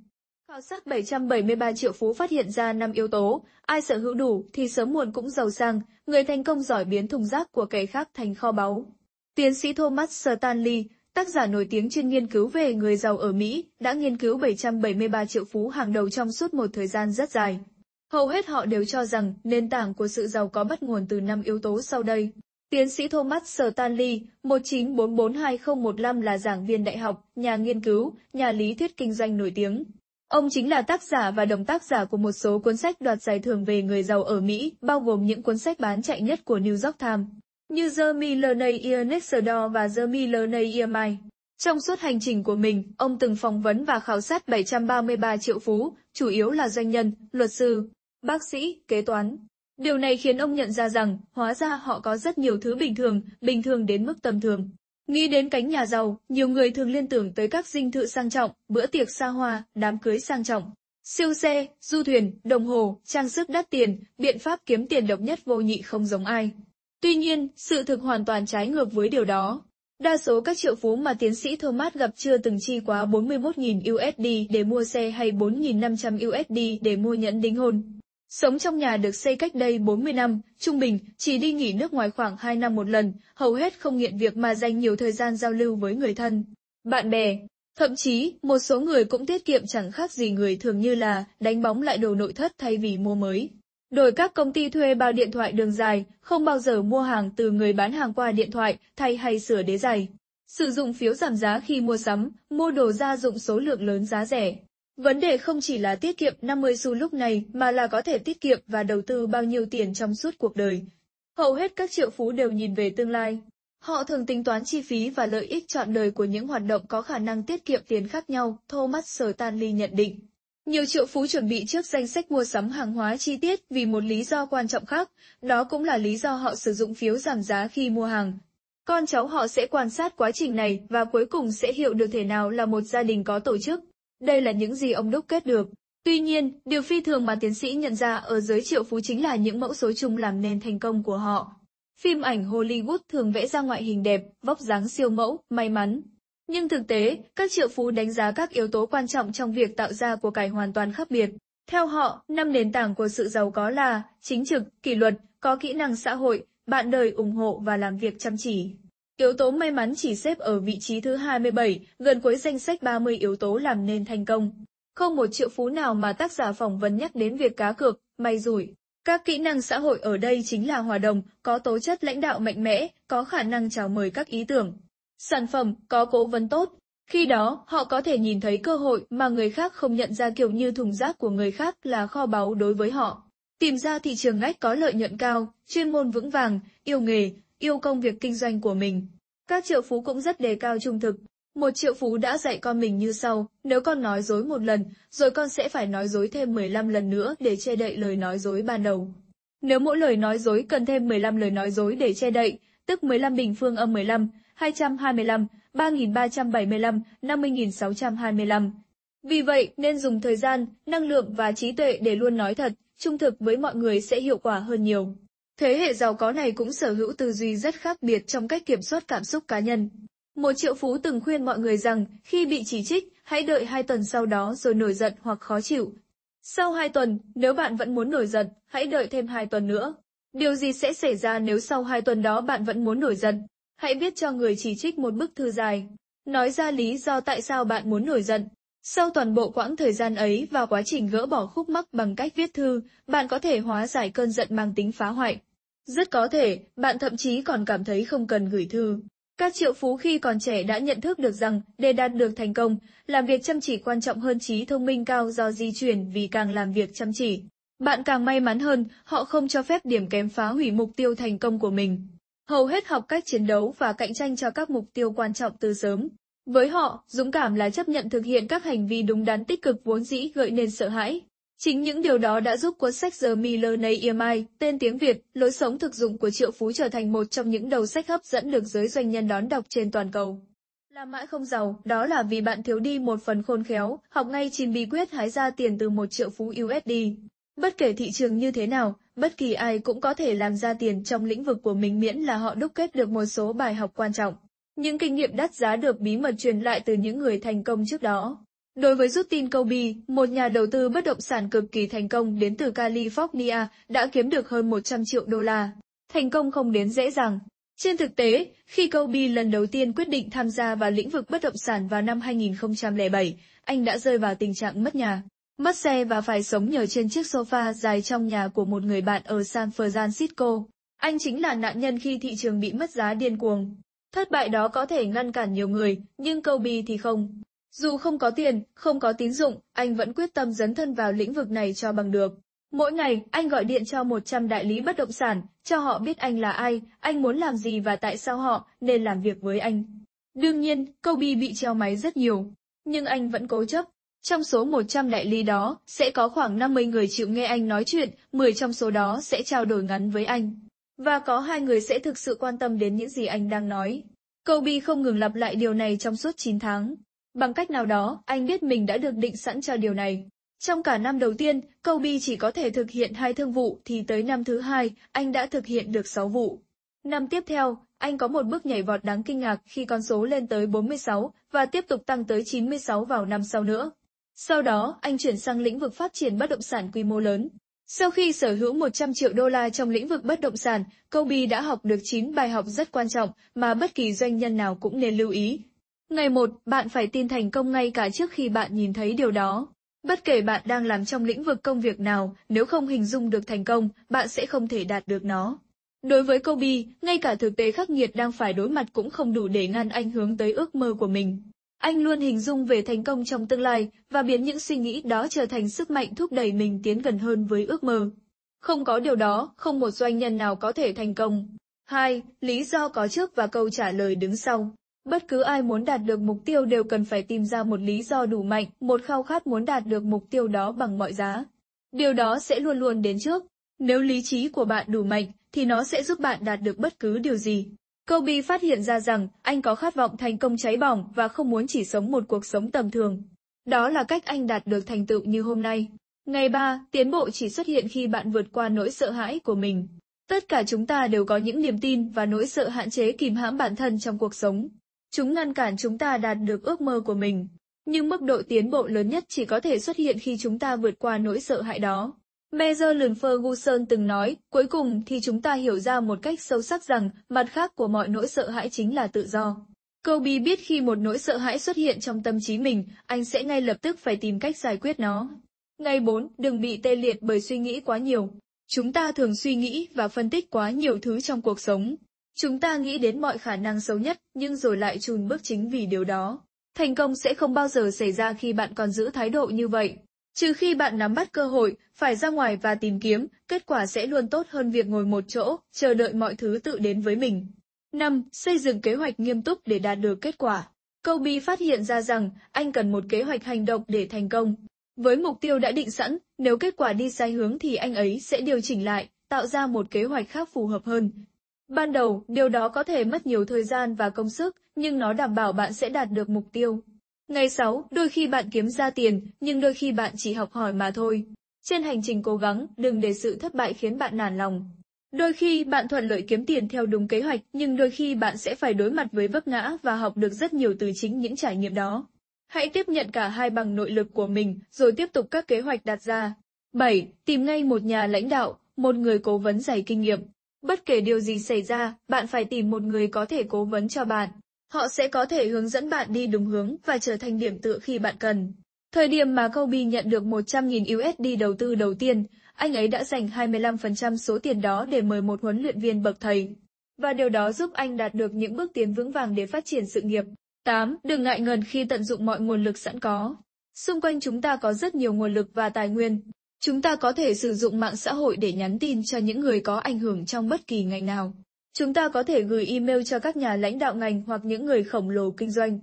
Khảo sát 773 triệu phú phát hiện ra 5 yếu tố, ai sở hữu đủ thì sớm muộn cũng giàu sang, người thành công giỏi biến thùng rác của kẻ khác thành kho báu. Tiến sĩ Thomas Stanley, Tác giả nổi tiếng chuyên nghiên cứu về người giàu ở Mỹ, đã nghiên cứu 773 triệu phú hàng đầu trong suốt một thời gian rất dài. Hầu hết họ đều cho rằng nền tảng của sự giàu có bắt nguồn từ năm yếu tố sau đây. Tiến sĩ Thomas Stanley, 19442015 là giảng viên đại học, nhà nghiên cứu, nhà lý thuyết kinh doanh nổi tiếng. Ông chính là tác giả và đồng tác giả của một số cuốn sách đoạt giải thưởng về người giàu ở Mỹ, bao gồm những cuốn sách bán chạy nhất của New York Times như Jeremy Nexerdor và Jeremy Mai. Trong suốt hành trình của mình, ông từng phỏng vấn và khảo sát 733 triệu phú, chủ yếu là doanh nhân, luật sư, bác sĩ, kế toán. Điều này khiến ông nhận ra rằng, hóa ra họ có rất nhiều thứ bình thường, bình thường đến mức tầm thường. Nghĩ đến cánh nhà giàu, nhiều người thường liên tưởng tới các dinh thự sang trọng, bữa tiệc xa hoa, đám cưới sang trọng. Siêu xe, du thuyền, đồng hồ, trang sức đắt tiền, biện pháp kiếm tiền độc nhất vô nhị không giống ai. Tuy nhiên, sự thực hoàn toàn trái ngược với điều đó. Đa số các triệu phú mà tiến sĩ Thomas gặp chưa từng chi quá 41.000 USD để mua xe hay 4.500 USD để mua nhẫn đính hôn. Sống trong nhà được xây cách đây 40 năm, trung bình, chỉ đi nghỉ nước ngoài khoảng 2 năm một lần, hầu hết không nghiện việc mà dành nhiều thời gian giao lưu với người thân, bạn bè. Thậm chí, một số người cũng tiết kiệm chẳng khác gì người thường như là đánh bóng lại đồ nội thất thay vì mua mới. Đổi các công ty thuê bao điện thoại đường dài, không bao giờ mua hàng từ người bán hàng qua điện thoại, thay hay sửa đế giày. Sử dụng phiếu giảm giá khi mua sắm, mua đồ gia dụng số lượng lớn giá rẻ. Vấn đề không chỉ là tiết kiệm 50 xu lúc này mà là có thể tiết kiệm và đầu tư bao nhiêu tiền trong suốt cuộc đời. Hầu hết các triệu phú đều nhìn về tương lai. Họ thường tính toán chi phí và lợi ích chọn đời của những hoạt động có khả năng tiết kiệm tiền khác nhau, Thomas Stanley nhận định. Nhiều triệu phú chuẩn bị trước danh sách mua sắm hàng hóa chi tiết vì một lý do quan trọng khác, đó cũng là lý do họ sử dụng phiếu giảm giá khi mua hàng. Con cháu họ sẽ quan sát quá trình này và cuối cùng sẽ hiểu được thế nào là một gia đình có tổ chức. Đây là những gì ông đúc kết được. Tuy nhiên, điều phi thường mà tiến sĩ nhận ra ở giới triệu phú chính là những mẫu số chung làm nên thành công của họ. Phim ảnh Hollywood thường vẽ ra ngoại hình đẹp, vóc dáng siêu mẫu, may mắn, nhưng thực tế, các triệu phú đánh giá các yếu tố quan trọng trong việc tạo ra của cải hoàn toàn khác biệt. Theo họ, năm nền tảng của sự giàu có là chính trực, kỷ luật, có kỹ năng xã hội, bạn đời ủng hộ và làm việc chăm chỉ. Yếu tố may mắn chỉ xếp ở vị trí thứ 27, gần cuối danh sách 30 yếu tố làm nên thành công. Không một triệu phú nào mà tác giả phỏng vấn nhắc đến việc cá cược, may rủi. Các kỹ năng xã hội ở đây chính là hòa đồng, có tố chất lãnh đạo mạnh mẽ, có khả năng chào mời các ý tưởng, sản phẩm có cố vấn tốt. Khi đó, họ có thể nhìn thấy cơ hội mà người khác không nhận ra kiểu như thùng rác của người khác là kho báu đối với họ. Tìm ra thị trường ngách có lợi nhuận cao, chuyên môn vững vàng, yêu nghề, yêu công việc kinh doanh của mình. Các triệu phú cũng rất đề cao trung thực. Một triệu phú đã dạy con mình như sau, nếu con nói dối một lần, rồi con sẽ phải nói dối thêm 15 lần nữa để che đậy lời nói dối ban đầu. Nếu mỗi lời nói dối cần thêm 15 lời nói dối để che đậy, tức 15 bình phương âm 15, 225, 3.375, 50.625. Vì vậy, nên dùng thời gian, năng lượng và trí tuệ để luôn nói thật, trung thực với mọi người sẽ hiệu quả hơn nhiều. Thế hệ giàu có này cũng sở hữu tư duy rất khác biệt trong cách kiểm soát cảm xúc cá nhân. Một triệu phú từng khuyên mọi người rằng, khi bị chỉ trích, hãy đợi hai tuần sau đó rồi nổi giận hoặc khó chịu. Sau hai tuần, nếu bạn vẫn muốn nổi giận, hãy đợi thêm hai tuần nữa. Điều gì sẽ xảy ra nếu sau hai tuần đó bạn vẫn muốn nổi giận? hãy viết cho người chỉ trích một bức thư dài, nói ra lý do tại sao bạn muốn nổi giận. Sau toàn bộ quãng thời gian ấy và quá trình gỡ bỏ khúc mắc bằng cách viết thư, bạn có thể hóa giải cơn giận mang tính phá hoại. Rất có thể, bạn thậm chí còn cảm thấy không cần gửi thư. Các triệu phú khi còn trẻ đã nhận thức được rằng, để đạt được thành công, làm việc chăm chỉ quan trọng hơn trí thông minh cao do di chuyển vì càng làm việc chăm chỉ. Bạn càng may mắn hơn, họ không cho phép điểm kém phá hủy mục tiêu thành công của mình hầu hết học cách chiến đấu và cạnh tranh cho các mục tiêu quan trọng từ sớm. Với họ, dũng cảm là chấp nhận thực hiện các hành vi đúng đắn tích cực vốn dĩ gợi nên sợ hãi. Chính những điều đó đã giúp cuốn sách The Millionaire EMI, tên tiếng Việt, lối sống thực dụng của Triệu Phú trở thành một trong những đầu sách hấp dẫn được giới doanh nhân đón đọc trên toàn cầu. Làm mãi không giàu, đó là vì bạn thiếu đi một phần khôn khéo, học ngay chín bí quyết hái ra tiền từ một triệu phú USD. Bất kể thị trường như thế nào, bất kỳ ai cũng có thể làm ra tiền trong lĩnh vực của mình miễn là họ đúc kết được một số bài học quan trọng. Những kinh nghiệm đắt giá được bí mật truyền lại từ những người thành công trước đó. Đối với Justin Kobe, một nhà đầu tư bất động sản cực kỳ thành công đến từ California, đã kiếm được hơn 100 triệu đô la. Thành công không đến dễ dàng. Trên thực tế, khi Kobe lần đầu tiên quyết định tham gia vào lĩnh vực bất động sản vào năm 2007, anh đã rơi vào tình trạng mất nhà. Mất xe và phải sống nhờ trên chiếc sofa dài trong nhà của một người bạn ở San Francisco. Anh chính là nạn nhân khi thị trường bị mất giá điên cuồng. Thất bại đó có thể ngăn cản nhiều người, nhưng Kobe thì không. Dù không có tiền, không có tín dụng, anh vẫn quyết tâm dấn thân vào lĩnh vực này cho bằng được. Mỗi ngày, anh gọi điện cho 100 đại lý bất động sản, cho họ biết anh là ai, anh muốn làm gì và tại sao họ nên làm việc với anh. Đương nhiên, Kobe bị treo máy rất nhiều, nhưng anh vẫn cố chấp. Trong số 100 đại lý đó, sẽ có khoảng 50 người chịu nghe anh nói chuyện, 10 trong số đó sẽ trao đổi ngắn với anh. Và có hai người sẽ thực sự quan tâm đến những gì anh đang nói. Kobe không ngừng lặp lại điều này trong suốt 9 tháng. Bằng cách nào đó, anh biết mình đã được định sẵn cho điều này. Trong cả năm đầu tiên, Kobe chỉ có thể thực hiện hai thương vụ thì tới năm thứ hai, anh đã thực hiện được 6 vụ. Năm tiếp theo, anh có một bước nhảy vọt đáng kinh ngạc khi con số lên tới 46 và tiếp tục tăng tới 96 vào năm sau nữa. Sau đó, anh chuyển sang lĩnh vực phát triển bất động sản quy mô lớn. Sau khi sở hữu 100 triệu đô la trong lĩnh vực bất động sản, Kobe đã học được 9 bài học rất quan trọng mà bất kỳ doanh nhân nào cũng nên lưu ý. Ngày 1, bạn phải tin thành công ngay cả trước khi bạn nhìn thấy điều đó. Bất kể bạn đang làm trong lĩnh vực công việc nào, nếu không hình dung được thành công, bạn sẽ không thể đạt được nó. Đối với Kobe, ngay cả thực tế khắc nghiệt đang phải đối mặt cũng không đủ để ngăn anh hướng tới ước mơ của mình. Anh luôn hình dung về thành công trong tương lai và biến những suy nghĩ đó trở thành sức mạnh thúc đẩy mình tiến gần hơn với ước mơ. Không có điều đó, không một doanh nhân nào có thể thành công. 2. Lý do có trước và câu trả lời đứng sau. Bất cứ ai muốn đạt được mục tiêu đều cần phải tìm ra một lý do đủ mạnh, một khao khát muốn đạt được mục tiêu đó bằng mọi giá. Điều đó sẽ luôn luôn đến trước. Nếu lý trí của bạn đủ mạnh, thì nó sẽ giúp bạn đạt được bất cứ điều gì. Kobe phát hiện ra rằng anh có khát vọng thành công cháy bỏng và không muốn chỉ sống một cuộc sống tầm thường. Đó là cách anh đạt được thành tựu như hôm nay. Ngày 3, tiến bộ chỉ xuất hiện khi bạn vượt qua nỗi sợ hãi của mình. Tất cả chúng ta đều có những niềm tin và nỗi sợ hạn chế kìm hãm bản thân trong cuộc sống. Chúng ngăn cản chúng ta đạt được ước mơ của mình. Nhưng mức độ tiến bộ lớn nhất chỉ có thể xuất hiện khi chúng ta vượt qua nỗi sợ hãi đó. Mayer Ferguson từng nói, cuối cùng thì chúng ta hiểu ra một cách sâu sắc rằng mặt khác của mọi nỗi sợ hãi chính là tự do. Kobe biết khi một nỗi sợ hãi xuất hiện trong tâm trí mình, anh sẽ ngay lập tức phải tìm cách giải quyết nó. Ngày 4. Đừng bị tê liệt bởi suy nghĩ quá nhiều. Chúng ta thường suy nghĩ và phân tích quá nhiều thứ trong cuộc sống. Chúng ta nghĩ đến mọi khả năng xấu nhất, nhưng rồi lại chùn bước chính vì điều đó. Thành công sẽ không bao giờ xảy ra khi bạn còn giữ thái độ như vậy. Trừ khi bạn nắm bắt cơ hội, phải ra ngoài và tìm kiếm, kết quả sẽ luôn tốt hơn việc ngồi một chỗ, chờ đợi mọi thứ tự đến với mình. 5. Xây dựng kế hoạch nghiêm túc để đạt được kết quả. Kobe phát hiện ra rằng anh cần một kế hoạch hành động để thành công. Với mục tiêu đã định sẵn, nếu kết quả đi sai hướng thì anh ấy sẽ điều chỉnh lại, tạo ra một kế hoạch khác phù hợp hơn. Ban đầu, điều đó có thể mất nhiều thời gian và công sức, nhưng nó đảm bảo bạn sẽ đạt được mục tiêu. Ngày 6, đôi khi bạn kiếm ra tiền, nhưng đôi khi bạn chỉ học hỏi mà thôi. Trên hành trình cố gắng, đừng để sự thất bại khiến bạn nản lòng. Đôi khi bạn thuận lợi kiếm tiền theo đúng kế hoạch, nhưng đôi khi bạn sẽ phải đối mặt với vấp ngã và học được rất nhiều từ chính những trải nghiệm đó. Hãy tiếp nhận cả hai bằng nội lực của mình, rồi tiếp tục các kế hoạch đặt ra. 7. Tìm ngay một nhà lãnh đạo, một người cố vấn dày kinh nghiệm. Bất kể điều gì xảy ra, bạn phải tìm một người có thể cố vấn cho bạn. Họ sẽ có thể hướng dẫn bạn đi đúng hướng và trở thành điểm tựa khi bạn cần. Thời điểm mà Kobe nhận được 100.000 USD đầu tư đầu tiên, anh ấy đã dành 25% số tiền đó để mời một huấn luyện viên bậc thầy. Và điều đó giúp anh đạt được những bước tiến vững vàng để phát triển sự nghiệp. 8. Đừng ngại ngần khi tận dụng mọi nguồn lực sẵn có. Xung quanh chúng ta có rất nhiều nguồn lực và tài nguyên. Chúng ta có thể sử dụng mạng xã hội để nhắn tin cho những người có ảnh hưởng trong bất kỳ ngành nào. Chúng ta có thể gửi email cho các nhà lãnh đạo ngành hoặc những người khổng lồ kinh doanh.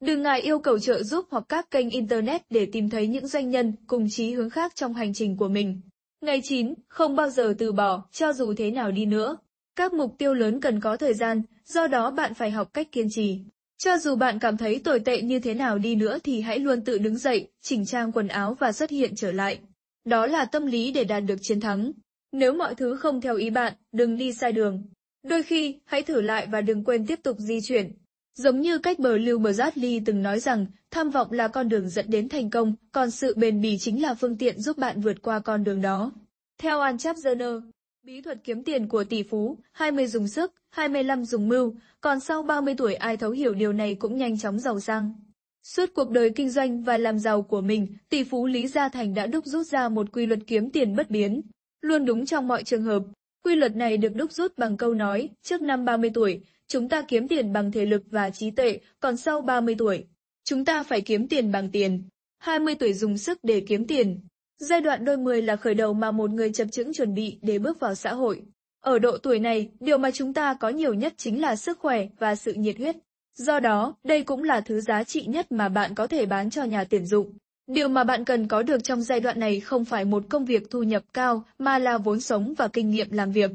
Đừng ngại yêu cầu trợ giúp hoặc các kênh Internet để tìm thấy những doanh nhân cùng chí hướng khác trong hành trình của mình. Ngày 9, không bao giờ từ bỏ, cho dù thế nào đi nữa. Các mục tiêu lớn cần có thời gian, do đó bạn phải học cách kiên trì. Cho dù bạn cảm thấy tồi tệ như thế nào đi nữa thì hãy luôn tự đứng dậy, chỉnh trang quần áo và xuất hiện trở lại. Đó là tâm lý để đạt được chiến thắng. Nếu mọi thứ không theo ý bạn, đừng đi sai đường. Đôi khi, hãy thử lại và đừng quên tiếp tục di chuyển. Giống như cách bờ Lưu ly từng nói rằng, tham vọng là con đường dẫn đến thành công, còn sự bền bỉ chính là phương tiện giúp bạn vượt qua con đường đó. Theo An Chapzener, bí thuật kiếm tiền của tỷ phú, 20 dùng sức, 25 dùng mưu, còn sau 30 tuổi ai thấu hiểu điều này cũng nhanh chóng giàu sang. Suốt cuộc đời kinh doanh và làm giàu của mình, tỷ phú Lý Gia Thành đã đúc rút ra một quy luật kiếm tiền bất biến. Luôn đúng trong mọi trường hợp, Quy luật này được đúc rút bằng câu nói, trước năm 30 tuổi, chúng ta kiếm tiền bằng thể lực và trí tuệ, còn sau 30 tuổi, chúng ta phải kiếm tiền bằng tiền. 20 tuổi dùng sức để kiếm tiền. Giai đoạn đôi mươi là khởi đầu mà một người chập chững chuẩn bị để bước vào xã hội. Ở độ tuổi này, điều mà chúng ta có nhiều nhất chính là sức khỏe và sự nhiệt huyết. Do đó, đây cũng là thứ giá trị nhất mà bạn có thể bán cho nhà tuyển dụng. Điều mà bạn cần có được trong giai đoạn này không phải một công việc thu nhập cao, mà là vốn sống và kinh nghiệm làm việc.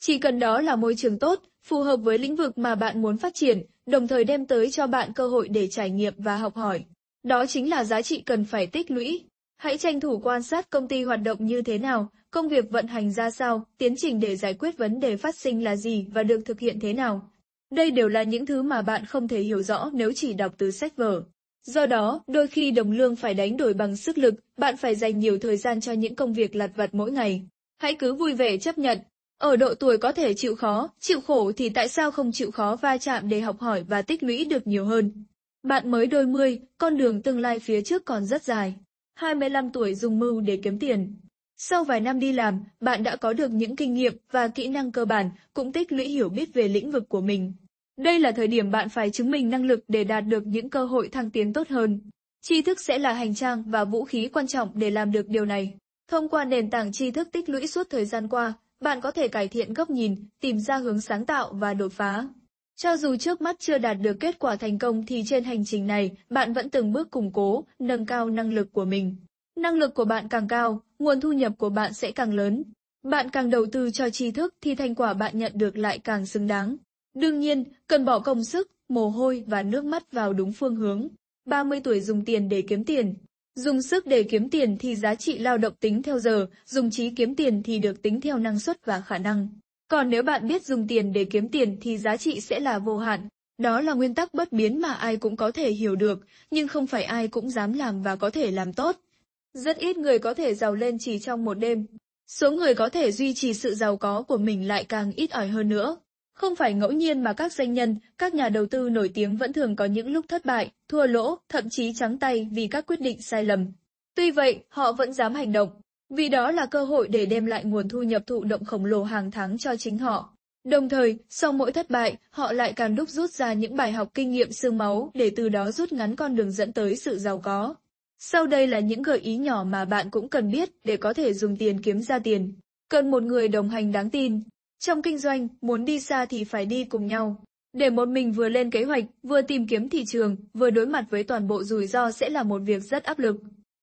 Chỉ cần đó là môi trường tốt, phù hợp với lĩnh vực mà bạn muốn phát triển, đồng thời đem tới cho bạn cơ hội để trải nghiệm và học hỏi. Đó chính là giá trị cần phải tích lũy. Hãy tranh thủ quan sát công ty hoạt động như thế nào, công việc vận hành ra sao, tiến trình để giải quyết vấn đề phát sinh là gì và được thực hiện thế nào. Đây đều là những thứ mà bạn không thể hiểu rõ nếu chỉ đọc từ sách vở. Do đó, đôi khi đồng lương phải đánh đổi bằng sức lực, bạn phải dành nhiều thời gian cho những công việc lặt vặt mỗi ngày. Hãy cứ vui vẻ chấp nhận. Ở độ tuổi có thể chịu khó, chịu khổ thì tại sao không chịu khó va chạm để học hỏi và tích lũy được nhiều hơn? Bạn mới đôi mươi, con đường tương lai phía trước còn rất dài. 25 tuổi dùng mưu để kiếm tiền. Sau vài năm đi làm, bạn đã có được những kinh nghiệm và kỹ năng cơ bản, cũng tích lũy hiểu biết về lĩnh vực của mình. Đây là thời điểm bạn phải chứng minh năng lực để đạt được những cơ hội thăng tiến tốt hơn. Tri thức sẽ là hành trang và vũ khí quan trọng để làm được điều này. Thông qua nền tảng tri thức tích lũy suốt thời gian qua, bạn có thể cải thiện góc nhìn, tìm ra hướng sáng tạo và đột phá. Cho dù trước mắt chưa đạt được kết quả thành công thì trên hành trình này, bạn vẫn từng bước củng cố, nâng cao năng lực của mình. Năng lực của bạn càng cao, nguồn thu nhập của bạn sẽ càng lớn. Bạn càng đầu tư cho tri thức thì thành quả bạn nhận được lại càng xứng đáng. Đương nhiên, cần bỏ công sức, mồ hôi và nước mắt vào đúng phương hướng. 30 tuổi dùng tiền để kiếm tiền. Dùng sức để kiếm tiền thì giá trị lao động tính theo giờ, dùng trí kiếm tiền thì được tính theo năng suất và khả năng. Còn nếu bạn biết dùng tiền để kiếm tiền thì giá trị sẽ là vô hạn. Đó là nguyên tắc bất biến mà ai cũng có thể hiểu được, nhưng không phải ai cũng dám làm và có thể làm tốt. Rất ít người có thể giàu lên chỉ trong một đêm. Số người có thể duy trì sự giàu có của mình lại càng ít ỏi hơn nữa. Không phải ngẫu nhiên mà các doanh nhân, các nhà đầu tư nổi tiếng vẫn thường có những lúc thất bại, thua lỗ, thậm chí trắng tay vì các quyết định sai lầm. Tuy vậy, họ vẫn dám hành động, vì đó là cơ hội để đem lại nguồn thu nhập thụ động khổng lồ hàng tháng cho chính họ. Đồng thời, sau mỗi thất bại, họ lại càng đúc rút ra những bài học kinh nghiệm xương máu để từ đó rút ngắn con đường dẫn tới sự giàu có. Sau đây là những gợi ý nhỏ mà bạn cũng cần biết để có thể dùng tiền kiếm ra tiền. Cần một người đồng hành đáng tin, trong kinh doanh, muốn đi xa thì phải đi cùng nhau. Để một mình vừa lên kế hoạch, vừa tìm kiếm thị trường, vừa đối mặt với toàn bộ rủi ro sẽ là một việc rất áp lực.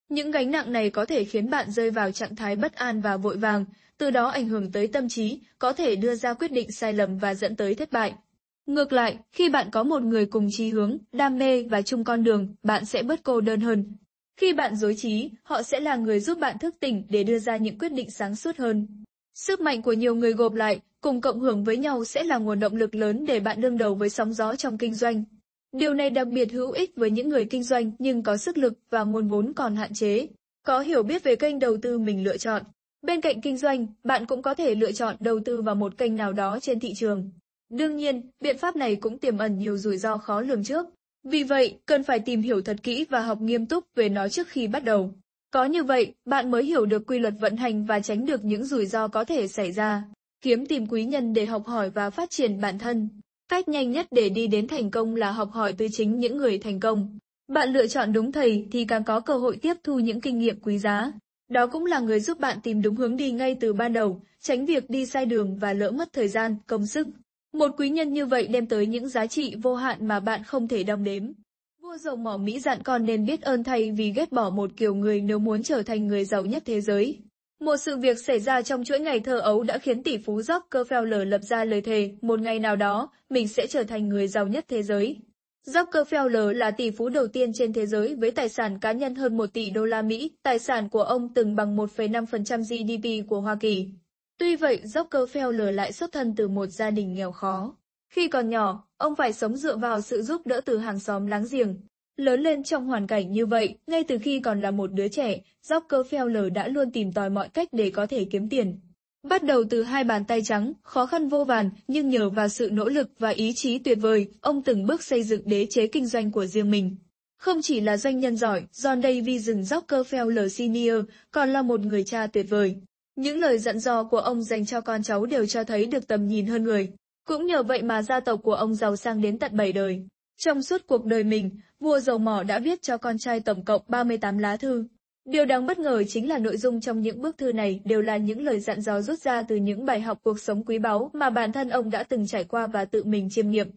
Những gánh nặng này có thể khiến bạn rơi vào trạng thái bất an và vội vàng, từ đó ảnh hưởng tới tâm trí, có thể đưa ra quyết định sai lầm và dẫn tới thất bại. Ngược lại, khi bạn có một người cùng chí hướng, đam mê và chung con đường, bạn sẽ bớt cô đơn hơn. Khi bạn dối trí, họ sẽ là người giúp bạn thức tỉnh để đưa ra những quyết định sáng suốt hơn. Sức mạnh của nhiều người gộp lại, cùng cộng hưởng với nhau sẽ là nguồn động lực lớn để bạn đương đầu với sóng gió trong kinh doanh. Điều này đặc biệt hữu ích với những người kinh doanh nhưng có sức lực và nguồn vốn còn hạn chế, có hiểu biết về kênh đầu tư mình lựa chọn. Bên cạnh kinh doanh, bạn cũng có thể lựa chọn đầu tư vào một kênh nào đó trên thị trường. Đương nhiên, biện pháp này cũng tiềm ẩn nhiều rủi ro khó lường trước. Vì vậy, cần phải tìm hiểu thật kỹ và học nghiêm túc về nó trước khi bắt đầu. Có như vậy, bạn mới hiểu được quy luật vận hành và tránh được những rủi ro có thể xảy ra. Kiếm tìm quý nhân để học hỏi và phát triển bản thân. Cách nhanh nhất để đi đến thành công là học hỏi từ chính những người thành công. Bạn lựa chọn đúng thầy thì càng có cơ hội tiếp thu những kinh nghiệm quý giá. Đó cũng là người giúp bạn tìm đúng hướng đi ngay từ ban đầu, tránh việc đi sai đường và lỡ mất thời gian, công sức. Một quý nhân như vậy đem tới những giá trị vô hạn mà bạn không thể đong đếm. Vua dầu mỏ Mỹ dặn con nên biết ơn thầy vì ghét bỏ một kiểu người nếu muốn trở thành người giàu nhất thế giới. Một sự việc xảy ra trong chuỗi ngày thơ ấu đã khiến tỷ phú Rockefeller lập ra lời thề, một ngày nào đó, mình sẽ trở thành người giàu nhất thế giới. Rockefeller là tỷ phú đầu tiên trên thế giới với tài sản cá nhân hơn 1 tỷ đô la Mỹ, tài sản của ông từng bằng 1,5% GDP của Hoa Kỳ. Tuy vậy, Rockefeller lại xuất thân từ một gia đình nghèo khó. Khi còn nhỏ, ông phải sống dựa vào sự giúp đỡ từ hàng xóm láng giềng. Lớn lên trong hoàn cảnh như vậy, ngay từ khi còn là một đứa trẻ, Rockefeller đã luôn tìm tòi mọi cách để có thể kiếm tiền. Bắt đầu từ hai bàn tay trắng, khó khăn vô vàn, nhưng nhờ vào sự nỗ lực và ý chí tuyệt vời, ông từng bước xây dựng đế chế kinh doanh của riêng mình. Không chỉ là doanh nhân giỏi, John Davy dừng Rockefeller Senior còn là một người cha tuyệt vời. Những lời dặn dò của ông dành cho con cháu đều cho thấy được tầm nhìn hơn người, cũng nhờ vậy mà gia tộc của ông giàu sang đến tận bảy đời. Trong suốt cuộc đời mình, vua dầu mỏ đã viết cho con trai tổng cộng 38 lá thư. Điều đáng bất ngờ chính là nội dung trong những bức thư này đều là những lời dặn dò rút ra từ những bài học cuộc sống quý báu mà bản thân ông đã từng trải qua và tự mình chiêm nghiệm.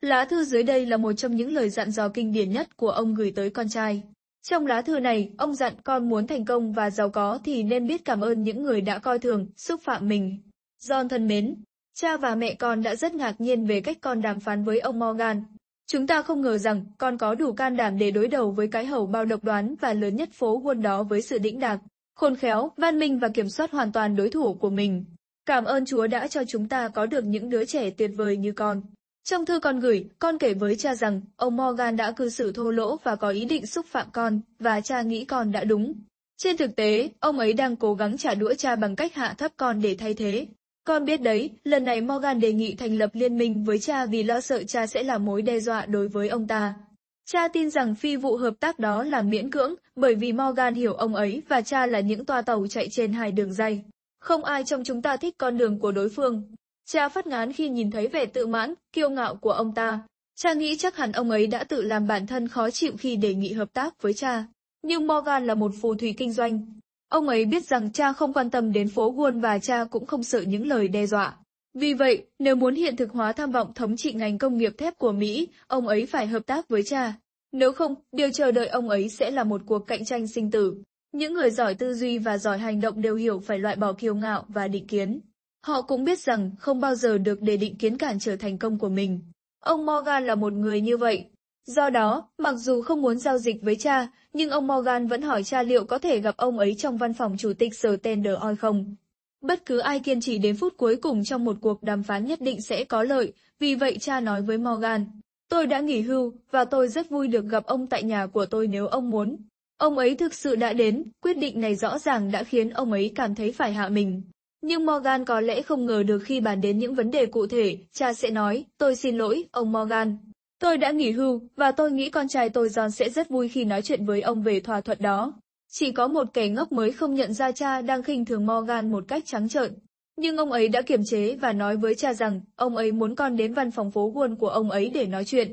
Lá thư dưới đây là một trong những lời dặn dò kinh điển nhất của ông gửi tới con trai. Trong lá thư này, ông dặn con muốn thành công và giàu có thì nên biết cảm ơn những người đã coi thường, xúc phạm mình. John thân mến, Cha và mẹ con đã rất ngạc nhiên về cách con đàm phán với ông Morgan. Chúng ta không ngờ rằng con có đủ can đảm để đối đầu với cái hầu bao độc đoán và lớn nhất phố quân đó với sự đĩnh đạc, khôn khéo, văn minh và kiểm soát hoàn toàn đối thủ của mình. Cảm ơn Chúa đã cho chúng ta có được những đứa trẻ tuyệt vời như con. Trong thư con gửi, con kể với cha rằng ông Morgan đã cư xử thô lỗ và có ý định xúc phạm con, và cha nghĩ con đã đúng. Trên thực tế, ông ấy đang cố gắng trả đũa cha bằng cách hạ thấp con để thay thế. Con biết đấy, lần này Morgan đề nghị thành lập liên minh với cha vì lo sợ cha sẽ là mối đe dọa đối với ông ta. Cha tin rằng phi vụ hợp tác đó là miễn cưỡng, bởi vì Morgan hiểu ông ấy và cha là những toa tàu chạy trên hai đường dây. Không ai trong chúng ta thích con đường của đối phương. Cha phát ngán khi nhìn thấy vẻ tự mãn, kiêu ngạo của ông ta. Cha nghĩ chắc hẳn ông ấy đã tự làm bản thân khó chịu khi đề nghị hợp tác với cha. Nhưng Morgan là một phù thủy kinh doanh, Ông ấy biết rằng cha không quan tâm đến phố Wall và cha cũng không sợ những lời đe dọa. Vì vậy, nếu muốn hiện thực hóa tham vọng thống trị ngành công nghiệp thép của Mỹ, ông ấy phải hợp tác với cha. Nếu không, điều chờ đợi ông ấy sẽ là một cuộc cạnh tranh sinh tử. Những người giỏi tư duy và giỏi hành động đều hiểu phải loại bỏ kiêu ngạo và định kiến. Họ cũng biết rằng không bao giờ được để định kiến cản trở thành công của mình. Ông Morgan là một người như vậy. Do đó, mặc dù không muốn giao dịch với cha, nhưng ông Morgan vẫn hỏi cha liệu có thể gặp ông ấy trong văn phòng chủ tịch sở Tender không. Bất cứ ai kiên trì đến phút cuối cùng trong một cuộc đàm phán nhất định sẽ có lợi, vì vậy cha nói với Morgan. Tôi đã nghỉ hưu, và tôi rất vui được gặp ông tại nhà của tôi nếu ông muốn. Ông ấy thực sự đã đến, quyết định này rõ ràng đã khiến ông ấy cảm thấy phải hạ mình. Nhưng Morgan có lẽ không ngờ được khi bàn đến những vấn đề cụ thể, cha sẽ nói, tôi xin lỗi, ông Morgan, Tôi đã nghỉ hưu, và tôi nghĩ con trai tôi John sẽ rất vui khi nói chuyện với ông về thỏa thuận đó. Chỉ có một kẻ ngốc mới không nhận ra cha đang khinh thường Morgan một cách trắng trợn. Nhưng ông ấy đã kiềm chế và nói với cha rằng ông ấy muốn con đến văn phòng phố Wall của ông ấy để nói chuyện.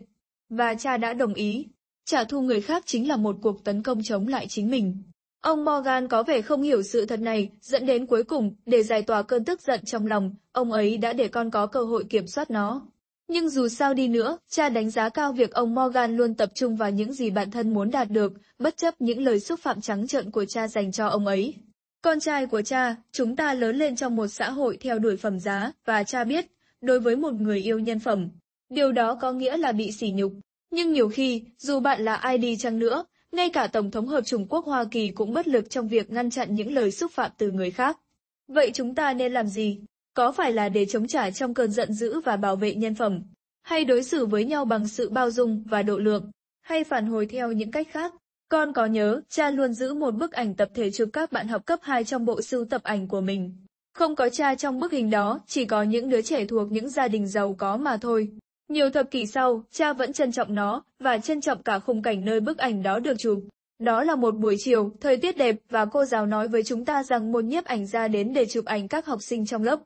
Và cha đã đồng ý. Trả thù người khác chính là một cuộc tấn công chống lại chính mình. Ông Morgan có vẻ không hiểu sự thật này, dẫn đến cuối cùng, để giải tỏa cơn tức giận trong lòng, ông ấy đã để con có cơ hội kiểm soát nó. Nhưng dù sao đi nữa, cha đánh giá cao việc ông Morgan luôn tập trung vào những gì bản thân muốn đạt được, bất chấp những lời xúc phạm trắng trợn của cha dành cho ông ấy. Con trai của cha, chúng ta lớn lên trong một xã hội theo đuổi phẩm giá, và cha biết, đối với một người yêu nhân phẩm, điều đó có nghĩa là bị sỉ nhục. Nhưng nhiều khi, dù bạn là ai đi chăng nữa, ngay cả Tổng thống Hợp Trung Quốc Hoa Kỳ cũng bất lực trong việc ngăn chặn những lời xúc phạm từ người khác. Vậy chúng ta nên làm gì? Có phải là để chống trả trong cơn giận dữ và bảo vệ nhân phẩm, hay đối xử với nhau bằng sự bao dung và độ lượng, hay phản hồi theo những cách khác? Con có nhớ, cha luôn giữ một bức ảnh tập thể chụp các bạn học cấp 2 trong bộ sưu tập ảnh của mình. Không có cha trong bức hình đó, chỉ có những đứa trẻ thuộc những gia đình giàu có mà thôi. Nhiều thập kỷ sau, cha vẫn trân trọng nó, và trân trọng cả khung cảnh nơi bức ảnh đó được chụp. Đó là một buổi chiều, thời tiết đẹp và cô giáo nói với chúng ta rằng một nhiếp ảnh ra đến để chụp ảnh các học sinh trong lớp.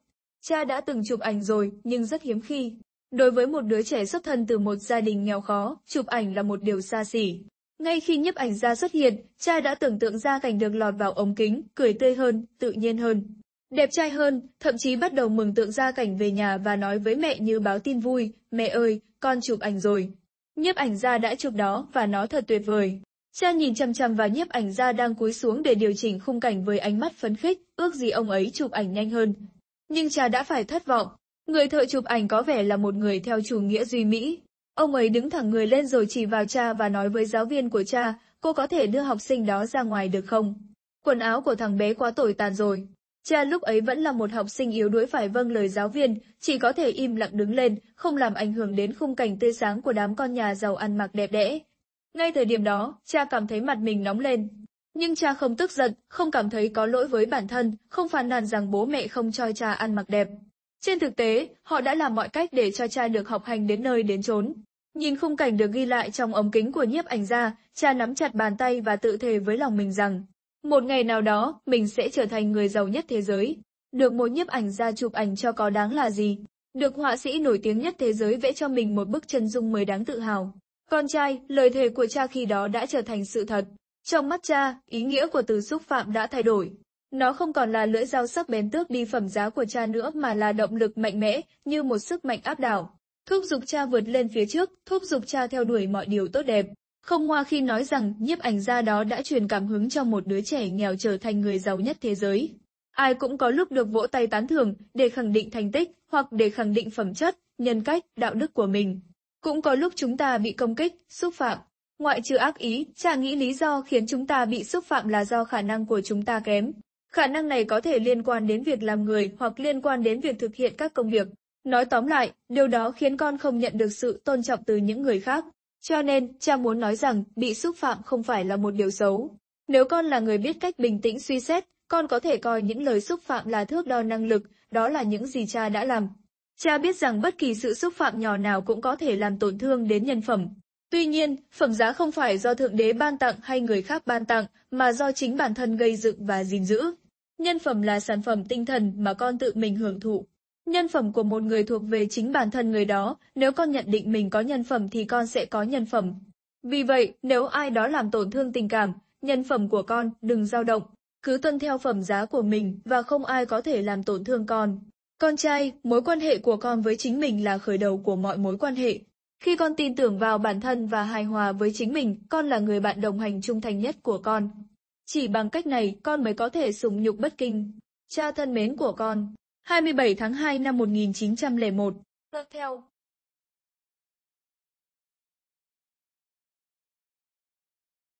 Cha đã từng chụp ảnh rồi, nhưng rất hiếm khi. Đối với một đứa trẻ xuất thân từ một gia đình nghèo khó, chụp ảnh là một điều xa xỉ. Ngay khi nhiếp ảnh gia xuất hiện, cha đã tưởng tượng ra cảnh được lọt vào ống kính, cười tươi hơn, tự nhiên hơn. Đẹp trai hơn, thậm chí bắt đầu mừng tượng ra cảnh về nhà và nói với mẹ như báo tin vui, mẹ ơi, con chụp ảnh rồi. Nhiếp ảnh gia đã chụp đó và nó thật tuyệt vời. Cha nhìn chăm chăm và nhiếp ảnh gia đang cúi xuống để điều chỉnh khung cảnh với ánh mắt phấn khích, ước gì ông ấy chụp ảnh nhanh hơn, nhưng cha đã phải thất vọng, người thợ chụp ảnh có vẻ là một người theo chủ nghĩa duy mỹ. Ông ấy đứng thẳng người lên rồi chỉ vào cha và nói với giáo viên của cha, cô có thể đưa học sinh đó ra ngoài được không? Quần áo của thằng bé quá tồi tàn rồi. Cha lúc ấy vẫn là một học sinh yếu đuối phải vâng lời giáo viên, chỉ có thể im lặng đứng lên, không làm ảnh hưởng đến khung cảnh tươi sáng của đám con nhà giàu ăn mặc đẹp đẽ. Ngay thời điểm đó, cha cảm thấy mặt mình nóng lên nhưng cha không tức giận, không cảm thấy có lỗi với bản thân, không phàn nàn rằng bố mẹ không cho cha ăn mặc đẹp. Trên thực tế, họ đã làm mọi cách để cho cha được học hành đến nơi đến chốn. Nhìn khung cảnh được ghi lại trong ống kính của nhiếp ảnh gia, cha nắm chặt bàn tay và tự thề với lòng mình rằng, một ngày nào đó, mình sẽ trở thành người giàu nhất thế giới. Được một nhiếp ảnh gia chụp ảnh cho có đáng là gì? Được họa sĩ nổi tiếng nhất thế giới vẽ cho mình một bức chân dung mới đáng tự hào. Con trai, lời thề của cha khi đó đã trở thành sự thật. Trong mắt cha, ý nghĩa của từ xúc phạm đã thay đổi. Nó không còn là lưỡi dao sắc bén tước đi phẩm giá của cha nữa mà là động lực mạnh mẽ, như một sức mạnh áp đảo. Thúc giục cha vượt lên phía trước, thúc giục cha theo đuổi mọi điều tốt đẹp. Không hoa khi nói rằng nhiếp ảnh gia đó đã truyền cảm hứng cho một đứa trẻ nghèo trở thành người giàu nhất thế giới. Ai cũng có lúc được vỗ tay tán thưởng để khẳng định thành tích hoặc để khẳng định phẩm chất, nhân cách, đạo đức của mình. Cũng có lúc chúng ta bị công kích, xúc phạm, Ngoại trừ ác ý, chả nghĩ lý do khiến chúng ta bị xúc phạm là do khả năng của chúng ta kém. Khả năng này có thể liên quan đến việc làm người hoặc liên quan đến việc thực hiện các công việc. Nói tóm lại, điều đó khiến con không nhận được sự tôn trọng từ những người khác. Cho nên, cha muốn nói rằng bị xúc phạm không phải là một điều xấu. Nếu con là người biết cách bình tĩnh suy xét, con có thể coi những lời xúc phạm là thước đo năng lực, đó là những gì cha đã làm. Cha biết rằng bất kỳ sự xúc phạm nhỏ nào cũng có thể làm tổn thương đến nhân phẩm, Tuy nhiên, phẩm giá không phải do Thượng Đế ban tặng hay người khác ban tặng, mà do chính bản thân gây dựng và gìn giữ. Nhân phẩm là sản phẩm tinh thần mà con tự mình hưởng thụ. Nhân phẩm của một người thuộc về chính bản thân người đó, nếu con nhận định mình có nhân phẩm thì con sẽ có nhân phẩm. Vì vậy, nếu ai đó làm tổn thương tình cảm, nhân phẩm của con đừng dao động, cứ tuân theo phẩm giá của mình và không ai có thể làm tổn thương con. Con trai, mối quan hệ của con với chính mình là khởi đầu của mọi mối quan hệ. Khi con tin tưởng vào bản thân và hài hòa với chính mình, con là người bạn đồng hành trung thành nhất của con. Chỉ bằng cách này, con mới có thể sùng nhục bất kinh. Cha thân mến của con, 27 tháng 2 năm 1901. Tiếp theo,